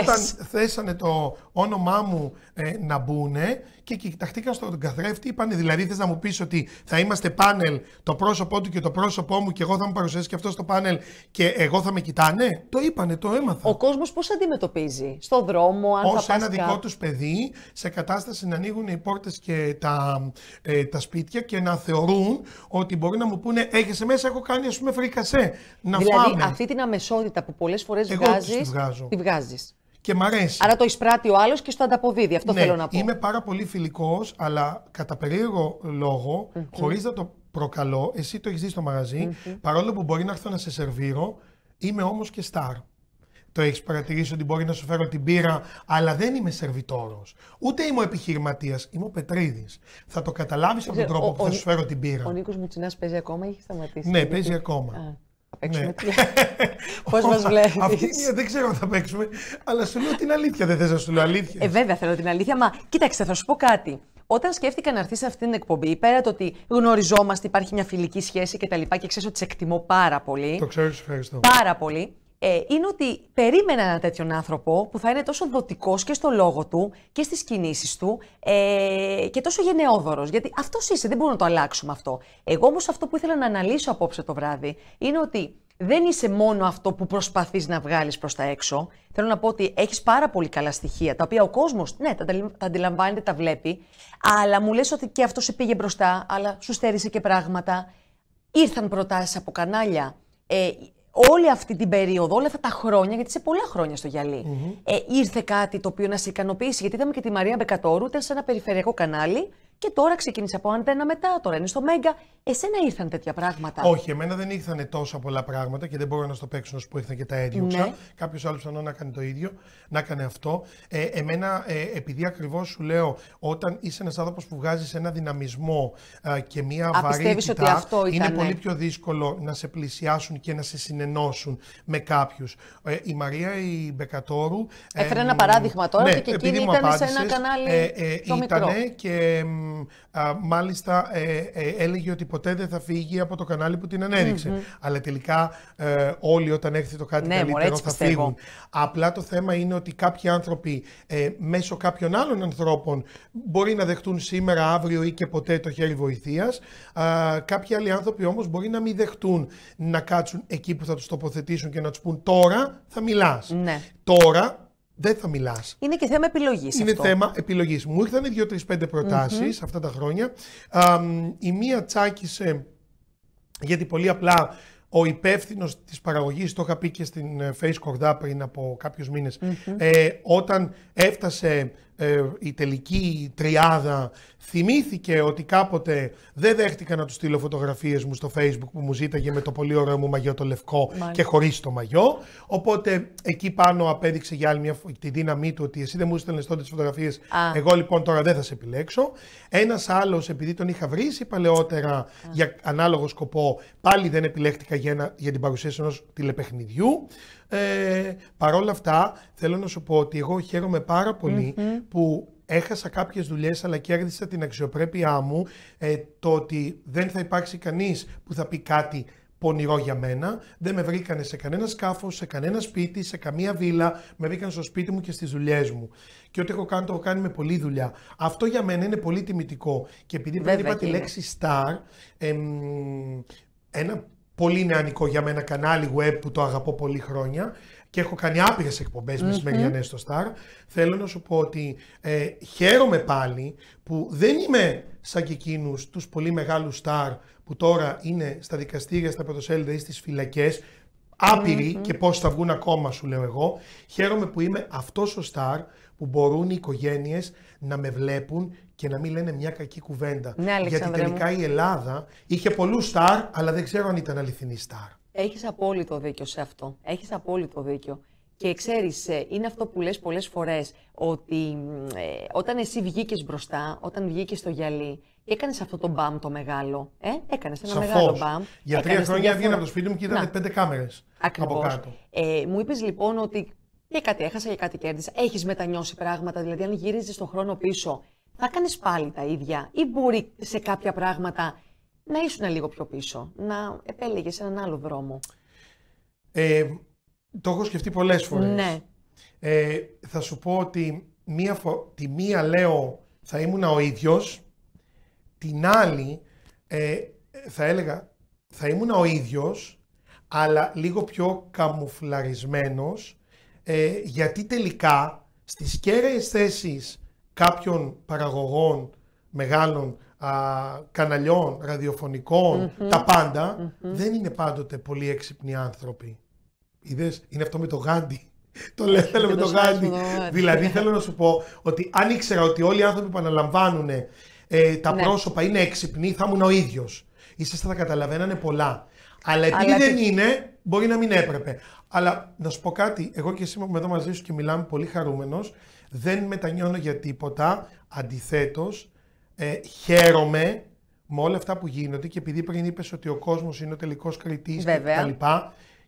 όταν θέσανε το όνομά μου ε, να μπουν και κοιταχτήκαν στον καθρέφτη. Είπανε, δηλαδή, θες να μου πεις ότι θα είμαστε πάνελ το πρόσωπό του και το πρόσωπό μου και εγώ θα μου παρουσιάσει και αυτός στο πάνελ και εγώ θα με κοιτάνε. Το είπανε, το έμαθα. Ο κόσμος πώς αντιμετωπίζει στον δρόμο, αν Ως θα ένα δικό τους παιδί σε κατάσταση να ανοίγουν οι πόρτες και τα, ε, τα σπίτια και να θεωρούν ότι μπορεί να μου πούνε Έχει μέσα, έχω κάνει ας πούμε φρίκασε. Να δηλαδή, φάμε. αυτή την αμεσότητα που πολλές φορές βγάζει. Τη Τη και μ' Άρα το εισπράττει ο άλλος και στο ανταποδίδει. Αυτό ναι, θέλω να πω. Είμαι πάρα πολύ φιλικός, αλλά κατά περίεργο λόγο, χωρίς να το προκαλώ, εσύ το έχεις δει στο μαγαζι παρόλο που μπορεί να έρθω να σε σερβίρω, είμαι όμως και στάρ. Το έχεις παρατηρήσει ότι μπορεί να σου φέρω την πύρα, αλλά δεν είμαι σερβιτόρος. Ούτε είμαι επιχειρηματίας, είμαι ο Πετρίδης. Θα το καταλάβεις από τον τρόπο που θα ο, σου φέρω την πύρα. Ο Νίκος Μουτσινάς παίζει ακόμα ή έχει σταματήσει. Ναι, παίζει ακόμα παίξουμε. Ναι. Πώς μας βλέπει. δεν ξέρω αν θα παίξουμε, αλλά σου λέω την αλήθεια. Δεν θες να σου λέω αλήθεια. Ε, βέβαια θέλω την αλήθεια, μα κοίταξε, θα σου πω κάτι. Όταν σκέφτηκα να έρθει σε αυτή την εκπομπή, πέρα το ότι γνωριζόμαστε, υπάρχει μια φιλική σχέση κτλ. Και, και ξέρω ότι σε εκτιμώ πάρα πολύ. Το ξέρω και ευχαριστώ. Πάρα πολύ ε, είναι ότι περίμενα ένα τέτοιον άνθρωπο που θα είναι τόσο δοτικός και στο λόγο του και στις κινήσεις του ε, και τόσο γενναιόδωρος. Γιατί αυτός είσαι, δεν μπορούμε να το αλλάξουμε αυτό. Εγώ όμως αυτό που ήθελα να αναλύσω απόψε το βράδυ είναι ότι δεν είσαι μόνο αυτό που προσπαθείς να βγάλεις προς τα έξω. Θέλω να πω ότι έχεις πάρα πολύ καλά στοιχεία τα οποία ο κόσμος, ναι, τα, τα αντιλαμβάνεται, τα βλέπει, αλλά μου λες ότι και αυτό σε πήγε μπροστά, αλλά σου στέρισε και πράγματα. Ήρθαν προτάσεις από κανάλια. Ε, όλη αυτή την περίοδο, όλα αυτά τα χρόνια, γιατί είσαι πολλά χρόνια στο γυαλι ε, ήρθε κάτι το οποίο να σε ικανοποιήσει. Γιατί είδαμε και τη Μαρία Μπεκατόρου, ήταν σε ένα περιφερειακό κανάλι και τώρα ξεκίνησε από αντένα μετά, τώρα είναι στο Μέγκα. Εσένα ήρθαν τέτοια πράγματα. Όχι, εμένα δεν ήρθαν τόσο πολλά πράγματα και δεν μπορώ να στο παίξω όσο που ήρθαν και τα έδιωξα. Ναι. Κάποιος άλλος πιθανό να κάνει το ίδιο, να κάνει αυτό. Ε, εμένα, ε, επειδή ακριβώς σου λέω, όταν είσαι ένας άνθρωπος που βγάζεις ένα δυναμισμό και μία βαρύτητα. αυτό ήταν, είναι πολύ πιο δύσκολο να σε πλησιάσουν και να σε συνενώσουν με κάποιους. Ε, η Μαρία η Μπεκατόρου. Έφερε ένα παράδειγμα τώρα ναι, και εκείνη ήταν σε ένα κανάλι. το ε, ε, και α, μάλιστα ε, ε, έλεγε ότι ποτέ δεν θα φύγει από το κανάλι που την ανεδειξε Αλλά τελικά ε, όλοι όταν έρθει το κάτι ναι, καλύτερο θα φύγουν. Απλά το θέμα είναι ότι κάποιοι άνθρωποι μέσω κάποιων άλλων ανθρώπων μπορεί να δεχτούν σήμερα, αύριο ή και ποτέ το χέρι βοηθείας. κάποιοι άλλοι άνθρωποι όμως μπορεί να μην δεχτούν να κάτσουν εκεί που θα τους τοποθετήσουν και να τους πούν τώρα θα μιλάς. Ναι. Τώρα δεν θα μιλάς. Είναι και θέμα επιλογής. Είναι θέμα επιλογής. Μου ήρθαν δύο-τρει-πέντε προτάσει αυτά τα χρόνια. η μία τσάκισε γιατί πολύ απλά ο υπεύθυνος της παραγωγής, το είχα πει και στην ε, Face Corda πριν από κάποιους ε, όταν έφτασε ε, η τελική τριάδα, θυμήθηκε ότι κάποτε δεν δέχτηκα να τους στείλω φωτογραφίες μου στο Facebook που μου ζήταγε με το πολύ ωραίο μου μαγιό το λευκό και χωρίς το μαγιό. Οπότε εκεί πάνω απέδειξε για άλλη μια τη δύναμή του ότι εσύ δεν μου έστελνε τότε τις φωτογραφίες, εγώ λοιπόν τώρα δεν θα σε επιλέξω. Ένας άλλος, επειδή τον είχα βρει παλαιότερα για ανάλογο σκοπό, πάλι δεν επιλέχτηκα για, για την παρουσίαση ενός τηλεπαιχνιδιού. Ε, Παρ' όλα αυτά, θέλω να σου πω ότι εγώ χαίρομαι πάρα πολύ mm-hmm. που έχασα κάποιες δουλειές αλλά κέρδισα την αξιοπρέπειά μου ε, το ότι δεν θα υπάρξει κανείς που θα πει κάτι πονηρό για μένα, δεν με βρήκανε σε κανένα σκάφος, σε κανένα σπίτι, σε καμία βίλα, με βρήκαν στο σπίτι μου και στις δουλειές μου. Και ό,τι έχω κάνει το έχω κάνει με πολλή δουλειά. Αυτό για μένα είναι πολύ τιμητικό και επειδή δεν είπα τη λέξη star, ένα πολύ νεανικό για μένα κανάλι web που το αγαπώ πολύ χρόνια και έχω κάνει άπειρες εκπομπές mm-hmm. στο Star. Θέλω να σου πω ότι ε, χαίρομαι πάλι που δεν είμαι σαν και εκείνους τους πολύ μεγάλους Star που τώρα είναι στα δικαστήρια, στα πρωτοσέλιδα ή στις φυλακές. και πώς θα βγουν ακόμα, σου λέω εγώ. Χαίρομαι που είμαι αυτός ο Star που μπορούν οι οικογένειες να με βλέπουν και να μην λένε μια κακή κουβέντα. Ναι, Γιατί τελικά η Ελλάδα είχε πολλούς στάρ, αλλά δεν ξέρω αν ήταν αληθινή στάρ. Έχεις απόλυτο δίκιο σε αυτό. Έχεις απόλυτο δίκιο. Και ξέρεις, ε, είναι αυτό που λες πολλές φορές, ότι ε, όταν εσύ βγήκες μπροστά, όταν βγήκες στο γυαλί, έκανες αυτό το μπαμ το μεγάλο. Ε, έκανες ένα μεγάλο μπαμ. Για τρία χρόνια βγήκα από το σπίτι μου και ήταν πέντε κάμερες. Από κάτω. Ε, μου είπες λοιπόν ότι και κάτι έχασα και κάτι κέρδισα. Έχεις μετανιώσει πράγματα. Δηλαδή, αν γύριζε τον χρόνο πίσω, θα κάνεις πάλι τα ίδια ή μπορεί σε κάποια πράγματα να ήσουν λίγο πιο πίσω, να επέλεγες έναν άλλο δρόμο. Ε, το έχω σκεφτεί πολλές φορές. Ναι. Ε, θα σου πω ότι μία τη μία λέω θα ήμουν ο ίδιος, την άλλη ε, θα έλεγα θα ήμουν ο ίδιος, αλλά λίγο πιο καμουφλαρισμένος, ε, γιατί τελικά στις κέραιες θέσεις κάποιων παραγωγών μεγάλων α, καναλιών, τα παντα δεν είναι πάντοτε πολύ έξυπνοι άνθρωποι. Είδες, είναι αυτό με το γάντι. το λέω, με το γάντι. δηλαδή θέλω να σου πω ότι αν ήξερα ότι όλοι οι άνθρωποι που αναλαμβάνουν ε, τα ναι. πρόσωπα είναι έξυπνοι, θα ήμουν ο ίδιος. Ίσως θα τα καταλαβαίνανε πολλά. Αλλά επειδή δεν είναι, μπορεί να μην έπρεπε. Αλλά να σου πω κάτι, εγώ και εσύ είμαι εδώ μαζί σου και μιλάμε πολύ χαρούμενος, δεν μετανιώνω για τίποτα. Αντιθέτως, ε, χαίρομαι με όλα αυτά που γίνονται και επειδή πριν είπες ότι ο κόσμος είναι ο τελικός κριτής κτλ.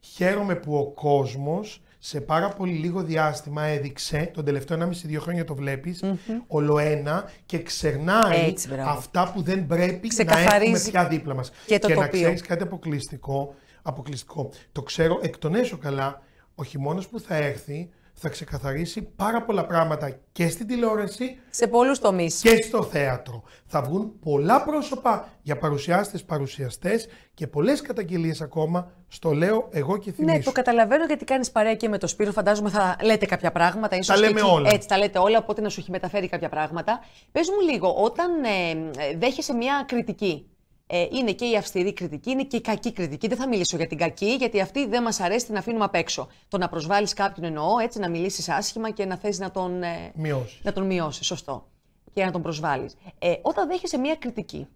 Χαίρομαι που ο κόσμος σε πάρα πολύ λίγο διάστημα έδειξε, τον τελευταίο 1,5-2 χρόνια το βλέπεις, mm-hmm. ολοένα και ξερνάει αυτά που δεν πρέπει να έχουμε πια δίπλα μας. Και, να ξέρεις κάτι αποκλειστικό, αποκλειστικό. Το ξέρω εκ των έσω καλά, ο χειμώνας που θα έρθει θα ξεκαθαρίσει πάρα πολλά πράγματα και στην τηλεόραση. Σε πολλούς τομείς. Και στο θέατρο. Θα βγουν πολλά πρόσωπα για παρουσιάστες, παρουσιαστές και πολλές καταγγελίες ακόμα. Στο λέω εγώ και θυμίζω. Ναι, το καταλαβαίνω γιατί κάνεις παρέα και με το Σπύρο. Φαντάζομαι θα λέτε κάποια πράγματα. Ίσως τα λέμε όλα. Έτσι, τα λέτε όλα, οπότε να σου έχει μεταφέρει κάποια πράγματα. Πες μου λίγο, όταν ε, ε, δέχεσαι μια κριτική ε, είναι και η αυστηρή κριτική, είναι και η κακή κριτική. Δεν θα μιλήσω για την κακή, γιατί αυτή δεν μας αρέσει, την αφήνουμε απ' έξω. Το να προσβάλλεις κάποιον εννοώ, έτσι να μιλήσεις άσχημα και να θες να τον ε, μειώσεις. Να τον μειώσεις, σωστό. Και να τον προσβάλλεις. Ε, όταν δέχεσαι μια κριτική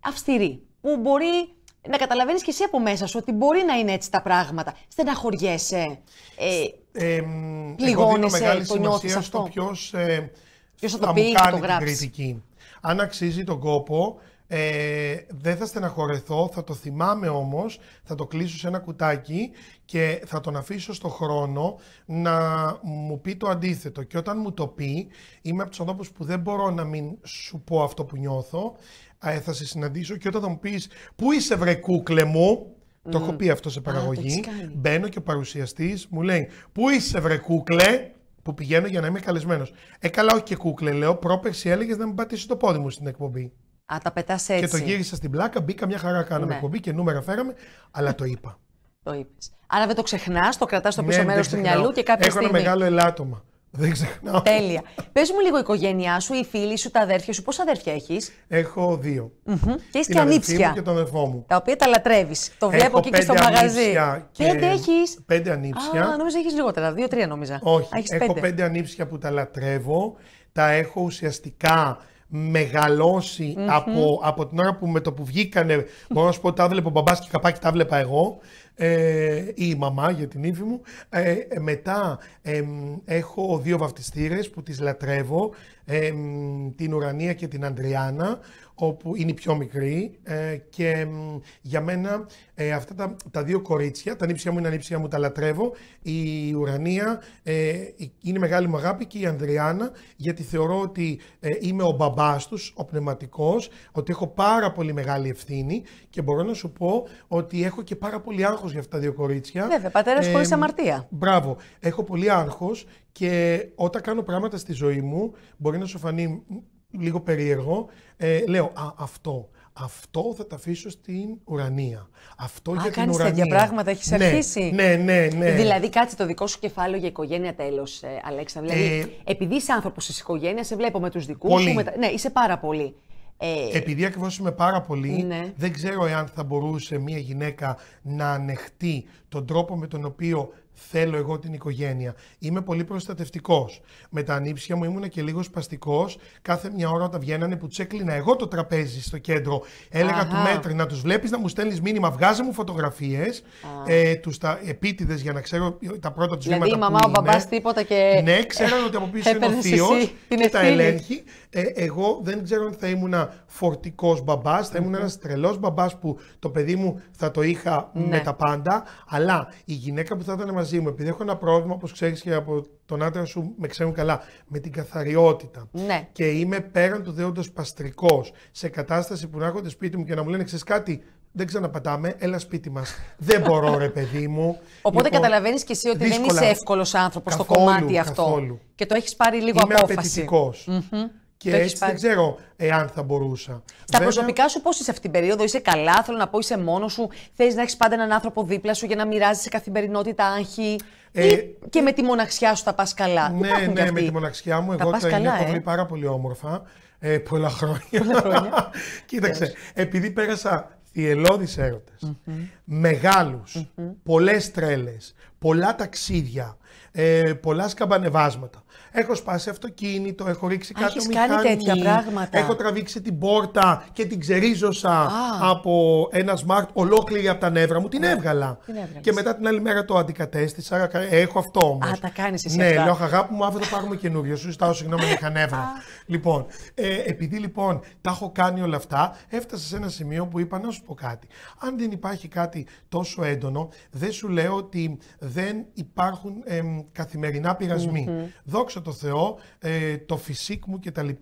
αυστηρή, που μπορεί να καταλαβαίνεις κι εσύ από μέσα σου ότι μπορεί να είναι έτσι τα πράγματα. Στεναχωριέσαι. Ε, ε, πληγώνεσαι, το σημασία αυτό. Ποιος ε, θα, θα το πει, μου θα το την κριτική. Αν αξίζει τον κόπο, ε, δεν θα στεναχωρεθώ, θα το θυμάμαι όμως, θα το κλείσω σε ένα κουτάκι και θα τον αφήσω στο χρόνο να μου πει το αντίθετο. Και όταν μου το πει, είμαι από τους ανθρώπους που δεν μπορώ να μην σου πω αυτό που νιώθω, ε, θα σε συναντήσω και όταν θα μου πεις «Πού είσαι βρε κούκλε μου», mm. το έχω πει αυτό σε παραγωγή, ah, μπαίνω και ο παρουσιαστής μου λέει «Πού είσαι βρε κούκλε» που πηγαίνω για να είμαι καλεσμένος. Ε, καλά, όχι και κούκλε, λέω, πρόπερση έλεγες να μην πατήσεις το πόδι μου στην εκπομπή. Α, τα πετάς έτσι. Και το γύρισα στην πλάκα, μπήκα μια χαρά, κάναμε ναι. κομπή και νούμερα φέραμε, αλλά το είπα. το είπες. Άρα δεν το ξεχνάς, το κρατάς στο πίσω ναι, μέρος του μυαλού και κάποια Έχω στιγμή. Έχω ένα μεγάλο ελάττωμα. Δεν ξεχνάω. Τέλεια. Πες μου λίγο η οικογένειά σου, η φίλη σου, τα αδέρφια σου. Πόσα αδέρφια έχεις. Έχω δύο. Mm-hmm. Και έχει και ανήψια. Και τον αδερφό μου. Τα οποία τα λατρεύεις. Το βλέπω και στο μαγαζί. Και... Πέντε έχεις. Πέντε ανήψια. Α, νομίζω έχεις λιγότερα. Δύο-τρία νομίζω. Όχι. Έχω πέντε. πέντε ανήψια που τα λατρεύω. Τα έχω ουσιαστικά μεγαλωσει από, από την ώρα που με το που βγήκανε, μπορώ να σου πω τα ο μπαμπάς και καπάκι τα έβλεπα εγώ, ε, η μαμά για την ύφη μου. Ε, μετά ε, έχω δύο βαφτιστήρες που τις λατρεύω την Ουρανία και την Αντριάνα, όπου είναι η πιο μικρή ε, και για μένα ε, αυτά τα, τα δύο κορίτσια, τα νύψια μου είναι νύψια μου, τα λατρεύω. Η Ουρανία ε, είναι μεγάλη μου αγάπη και η Ανδριάνα γιατί θεωρώ ότι ε, είμαι ο μπαμπάς τους, ο πνευματικός, ότι έχω πάρα πολύ μεγάλη ευθύνη και μπορώ να σου πω ότι έχω και πάρα πολύ άγχος για αυτά τα δύο κορίτσια. Βέβαια, πατέρας χωρίς αμαρτία. Μπράβο, έχω πολύ άγχος και όταν κάνω πράγματα στη ζωή μου, μπορεί να σου φανεί λίγο περίεργο, ε, λέω α, αυτό. Αυτό θα τα αφήσω στην ουρανία. Αυτό Α, για την ουρανία. τέτοια πράγματα, έχεις ναι, αρχίσει. Ναι, ναι, ναι. Δηλαδή, κάτσε το δικό σου κεφάλαιο για οικογένεια τέλος, ε, δηλαδή, ε, επειδή είσαι άνθρωπος της οικογένειας, σε βλέπω με τους δικούς σου. Με, ναι, είσαι πάρα πολύ. Ε, επειδή ακριβώς είμαι πάρα πολύ, ναι. δεν ξέρω εάν θα μπορούσε μια γυναίκα να ανεχτεί τον τρόπο με τον οποίο θέλω εγώ την οικογένεια. Είμαι πολύ προστατευτικός. Με τα ανήψια μου ήμουν και λίγο σπαστικός. Κάθε μια ώρα όταν βγαίνανε που τσέκλινα εγώ το τραπέζι στο κέντρο. Έλεγα Αχα. του μέτρη να τους βλέπεις, να μου στέλνεις μήνυμα, βγάζε μου φωτογραφίες. Ε, τους τα επίτηδες για να ξέρω τα πρώτα τους δηλαδή, βήματα. Δηλαδή η μαμά, ο μπαμπάς τίποτα και. Ναι, ξέραν ότι από πίσω είναι ο θείο και τα ελέγχει. Ε, εγώ δεν ξέρω αν θα ήμουν φορτικός μπαμπάς, θα ημουν ένας τρελός μπαμπάς που το παιδί μου θα το είχα ναι. με τα πάντα. Αλλά η γυναίκα που θα ήταν μαζί μαζί μου, επειδή έχω ένα πρόβλημα, όπως ξέρεις και από τον άντρα σου, με ξέρουν καλά, με την καθαριότητα. Ναι. Και είμαι πέραν του δέοντος παστρικός, σε κατάσταση που να έρχονται σπίτι μου και να μου λένε, ξέρεις κάτι, δεν ξαναπατάμε, έλα σπίτι μας. δεν μπορώ, ρε παιδί μου. Οπότε λοιπόν, καταλαβαίνεις και εσύ ότι δεν είσαι εύκολος άνθρωπος στο κομμάτι αυτό. Και το έχεις πάρει λίγο είμαι απόφαση. Είμαι και το έτσι δεν ξέρω εάν θα μπορούσα. Στα Βέβαια... προσωπικά σου, πώς είσαι αυτή την περίοδο, είσαι καλά, θέλω να πω, είσαι μόνος σου. Θες να έχεις πάντα έναν άνθρωπο δίπλα σου για να μοιράζει καθημερινότητα άγχη. Ε, ή και με τη μοναξιά σου τα πας καλά. Ναι, ναι, με τη μοναξιά μου. Τα εγώ τα έχω ε? πάρα πολύ όμορφα. Ε, πολλά χρόνια. Πολλά χρόνια. Κοίταξε, επειδή πέρασα θυελώδεις έρωτες, mm-hmm. μεγάλους, πολλές τρέλες, πολλά ταξίδια, ε, πολλά σκαμπανεβάσματα. Έχω σπάσει αυτοκίνητο, έχω ρίξει κάτι κάτω μηχανή, κάνει τέτοια πράγματα. έχω τραβήξει την πόρτα και την ξερίζωσα από ένα smart ολόκληρη από τα νεύρα μου, την ναι, έβγαλα. Την και μετά την άλλη μέρα το αντικατέστησα, έχω αυτό όμως. Α, τα κάνεις εσύ Ναι, λέω αγάπη μου, αύριο το πάρουμε καινούριο, σου ζητάω συγγνώμη να είχα νεύρα. λοιπόν, ε, επειδή λοιπόν τα έχω κάνει όλα αυτά, έφτασα σε ένα σημείο που είπα να σου πω κάτι. Αν δεν υπάρχει κάτι τόσο έντονο, δεν σου λέω ότι δεν υπάρχουν... Ε, καθημερινά πειρασμοί. Mm-hmm. Δόξα τω Θεώ, ε, το φυσικ μου κτλ. Ε,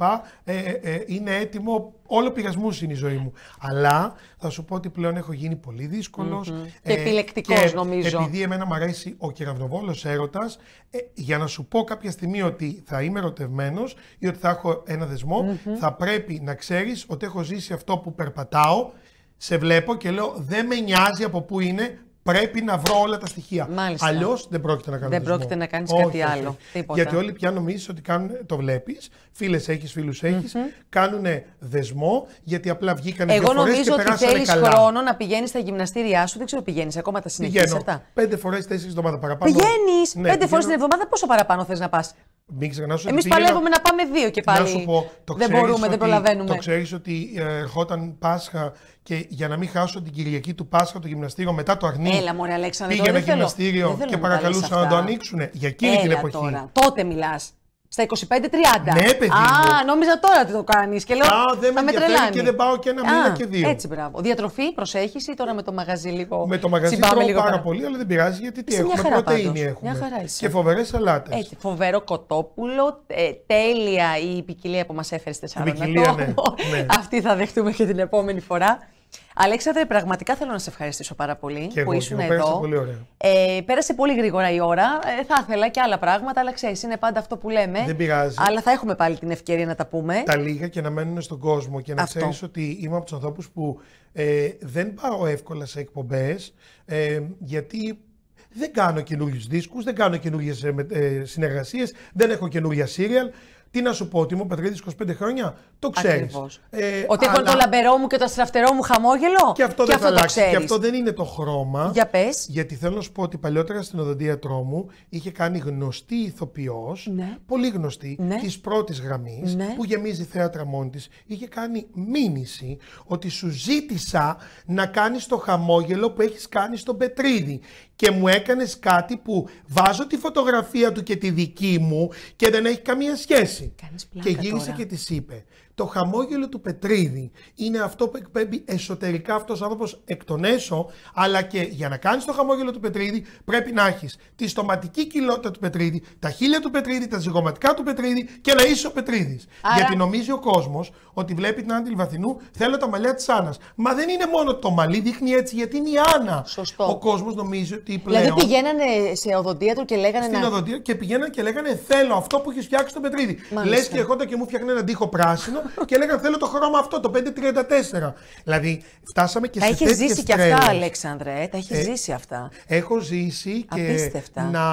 ε, ε, είναι έτοιμο, όλο πειρασμούς είναι η ζωή μου. Αλλά θα σου πω ότι πλέον έχω γίνει πολύ δύσκολος, mm-hmm. και επιλεκτικός νομίζω. Επειδή εμένα μου αρέσει ο κεραυνοβόλος έρωτας, ε, για να σου πω κάποια στιγμή ότι θα είμαι ερωτευμένος ή ότι θα έχω ένα θα πρέπει να ξέρεις ότι έχω ζήσει αυτό που περπατάω. Σε βλέπω και λέω δεν με νοιάζει από πού είναι, Πρέπει να βρω όλα τα στοιχεία. Αλλιώς δεν πρόκειται να κάνω Δεν πρόκειται να κάνεις κάτι άλλο. Τίποτα. Γιατί όλοι πια νομίζεις ότι κάνουν, το βλέπεις. Φίλες έχεις, φίλους έχεις. Mm-hmm. Κάνουν δεσμό γιατί απλά βγήκαν Εγώ δύο νομίζω και ότι θέλει χρόνο να πηγαίνεις στα γυμναστήριά σου. Δεν ξέρω, πηγαίνεις ακόμα τα συνεχίζεις αυτά. Πέντε φορές, τέσσερις εβδομάδα παραπάνω. Πηγαίνεις ναι, πέντε φορές την εβδομάδα, πόσο παραπάνω θες να πας. Μην ξεχνάς ότι. Εμείς παλεύουμε να πάμε δύο και πάλι. δεν μπορούμε, δεν προλαβαίνουμε. Το ξέρεις ότι ε, ερχόταν Πάσχα και για να μην χάσω την Κυριακή του Πάσχα το γυμναστήριο μετά το Αγνί. Έλα, Μωρέ, Αλέξανδρα, πήγαινα δεν γυμναστήριο θέλω και παρακαλούσα να το ανοίξουν για εκείνη την εποχή. Τότε μιλάς. Στα 25-30. Ναι, παιδί. Α, μου. νόμιζα τώρα τι το κάνεις. Και λέω. Α, δεν θα με Και δεν πάω και ένα μήνα και δύο. Έτσι, μπράβο. Διατροφή, προσέχηση τώρα με το μαγαζί λίγο. Με το μαγαζί τρώω λίγο πάρα πολύ, αλλά δεν πειράζει γιατί τι έχουμε. Πρωτενη έχουμε. χαρά και φοβερές σαλάτες. Έτσι, φοβερό κοτόπουλο. Ε, τέλεια η ποικιλία που μας έφερες στη Θεσσαλονίκη. Ναι, ναι. Αυτή θα δεχτούμε και την επόμενη φορά. Αλέξανδρε, πραγματικά θέλω να σε ευχαριστήσω πάρα πολύ και που εγώ, ήσουν εγώ, εδώ. Πολύ ωραία. Ε, πέρασε πολύ γρήγορα η ώρα. Ε, θα ήθελα και άλλα πράγματα, αλλά ξέρεις, είναι πάντα αυτό που λέμε. Δεν πειράζει. Αλλά θα έχουμε πάλι την ευκαιρία να τα πούμε. Τα λίγα και να μένουν στον κόσμο και να ξέρεις ότι είμαι από τους ανθρώπους που ε, δεν πάω εύκολα σε εκπομπές, ε, γιατί δεν κάνω καινούριους δίσκους, δεν κάνω καινούριε ε, ε, συνεργασίες, δεν έχω καινούρια σύριαλ τι να σου πω, ότι μου πατρίδη 25 χρόνια, το ξέρεις. Ε, ότι έχω το λαμπερό μου και το αστραφτερό μου χαμόγελο. Και αυτό και δεν αυτό Και αυτό δεν είναι το χρώμα. Για πες. Γιατί θέλω να σου πω ότι παλιότερα στην οδοντίατρό μου είχε κάνει γνωστή ηθοποιός, ναι. πολύ γνωστή, ναι. της πρώτης γραμμής, ναι. που γεμίζει θέατρα μόνη της. Είχε κάνει μήνυση ότι σου ζήτησα να κάνεις το χαμόγελο που έχεις κάνει στον Πετρίδη και μου έκανες κάτι που βάζω τη φωτογραφία του και τη δική μου και δεν έχει καμία σχέση. και γύρισε και της είπε, το χαμόγελο του Πετρίδη είναι αυτό που εκπέμπει εσωτερικά αυτός ο άνθρωπος εκ των έσω, αλλά και για να κάνεις το χαμόγελο του Πετρίδη πρέπει να έχεις τη στοματική κοιλότητα του Πετρίδη, τα χείλια του Πετρίδη, τα ζυγοματικά του Πετρίδη και να είσαι ο Πετρίδης. Γιατί νομίζει ο κόσμος ότι βλέπει την Άννα Βαθινού, θέλω τα μαλλιά της Άννας. Μα δεν είναι μόνο το μαλλί, δείχνει έτσι γιατί είναι η Άννα. Ο κόσμος νομίζει ότι δηλαδή πλέον. Δηλαδή πηγαίνανε σε οδοντίατρο και λέγανε. Στην να... οδοντίατρο και πηγαίνανε και λέγανε θέλω αυτό που έχει φτιάξει τον Πετρίδη. Λες και εγώ και μου φτιάχνει ένα πράσινο και λέγανε θέλω το χρώμα αυτό, το 534. Δηλαδή φτάσαμε και τα σε τέτοιες ε, Τα έχει ζήσει και αυτά, Αλέξανδρε, τα έχεις ζήσει αυτά. Έχω ζήσει και να,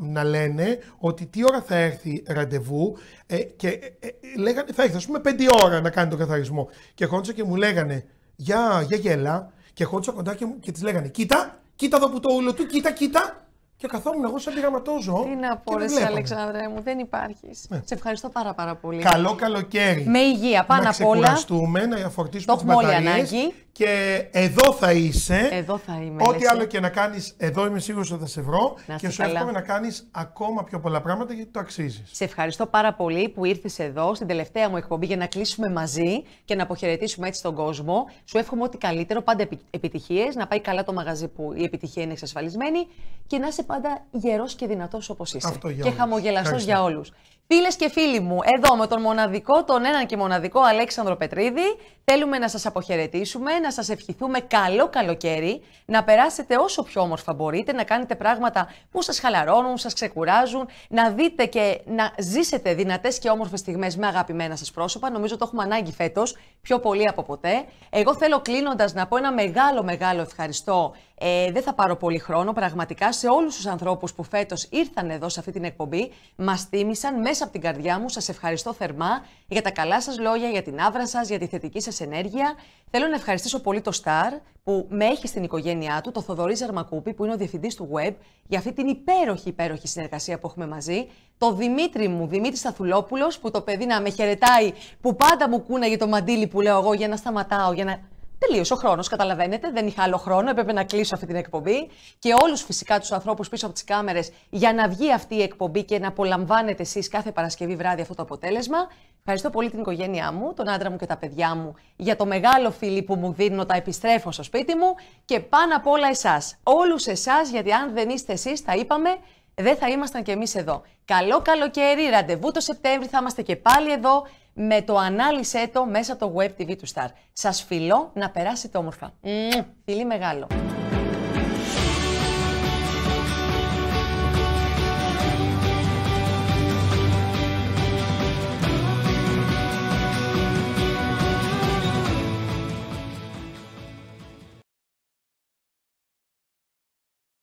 να λένε ότι τι ώρα θα έρθει ραντεβού ε, και ε, ε, λέγανε θα έρθει ας πούμε πέντε ώρα να κάνει τον καθαρισμό. Και χόντσα και μου λέγανε για, γέλα και χόντσα κοντά και, και της λέγανε κοίτα, κοίτα εδώ που το ούλο του, κοίτα, κοίτα. Και καθόμουν εγώ σαν πειραματό ζώο. Τι να πω, Αλεξάνδρε μου, δεν υπάρχεις. Ναι. Σε ευχαριστώ πάρα, πάρα πολύ. Καλό καλοκαίρι. Με υγεία, πάνω απ' όλα. Να ξεκουραστούμε, να φορτίσουμε τι μπαταρίες. Και εδώ θα είσαι. Εδώ θα είμαι. Ό,τι άλλο και να κάνεις, εδώ είμαι σίγουρος ότι θα σε βρω. και σου εύχομαι να κάνεις ακόμα πιο πολλά πράγματα γιατί το αξίζεις. Σε ευχαριστώ πάρα πολύ που ήρθες εδώ στην τελευταία μου εκπομπή για να κλείσουμε μαζί και να αποχαιρετήσουμε έτσι τον κόσμο. Σου εύχομαι ό,τι καλύτερο, πάντα επιτυχίες, να πάει καλά το μαγαζί που η επιτυχία είναι εξασφαλισμένη και να πάντα γερός και δυνατός όπως είσαι. και χαμογελαστός για όλους. Φίλες και φίλοι μου, εδώ με τον μοναδικό, τον έναν και μοναδικό Αλέξανδρο Πετρίδη, θέλουμε να σας αποχαιρετήσουμε, να σας ευχηθούμε καλό καλοκαίρι, να περάσετε όσο πιο όμορφα μπορείτε, να κάνετε πράγματα που σας χαλαρώνουν, σας ξεκουράζουν, να δείτε και να ζήσετε δυνατές και όμορφες στιγμές με αγαπημένα σας πρόσωπα. Νομίζω το έχουμε ανάγκη φέτος, πιο πολύ από ποτέ. Εγώ θέλω κλείνοντας να πω ένα μεγάλο μεγάλο ευχαριστώ ε, δεν θα πάρω πολύ χρόνο, πραγματικά, σε όλους τους ανθρώπους που φέτος ήρθαν εδώ σε αυτή την εκπομπή, μας τίμησαν μέσα μέσα από την καρδιά μου σας ευχαριστώ θερμά για τα καλά σας λόγια, για την άβρα σας, για τη θετική σας ενέργεια. Θέλω να ευχαριστήσω πολύ το Σταρ που με έχει στην οικογένειά του, το Θοδωρή Ζαρμακούπη που είναι ο διευθυντής του web, για αυτή την υπέροχη, υπέροχη συνεργασία που έχουμε μαζί. Το Δημήτρη μου, Δημήτρης Σταθουλόπουλος που το παιδί να με χαιρετάει, που πάντα μου για το μαντίλι που λέω εγώ για να σταματάω, για να Τελείωσε ο χρόνος, καταλαβαίνετε. Δεν είχα άλλο χρόνο. Έπρεπε να κλείσω αυτή την εκπομπή. Και όλους φυσικά τους ανθρώπους πίσω από τις κάμερες για να βγει αυτή η εκπομπή και να απολαμβάνετε εσείς κάθε Παρασκευή βράδυ αυτό το αποτέλεσμα. Ευχαριστώ πολύ την οικογένειά μου, τον άντρα μου και τα παιδιά μου για το μεγάλο φίλι που μου δίνουν όταν επιστρέφω στο σπίτι μου. Και πάνω απ' όλα εσάς. Όλους εσάς, γιατί αν δεν είστε εσείς, θα είπαμε, δεν θα ήμασταν κι εμείς εδώ. Καλό καλοκαίρι, ραντεβού το Σεπτέμβρη, θα είμαστε και πάλι εδώ με το ανάλυσέ το μέσα το Web TV του Star. Σας φιλώ να περάσετε όμορφα. Φίλη μεγάλο.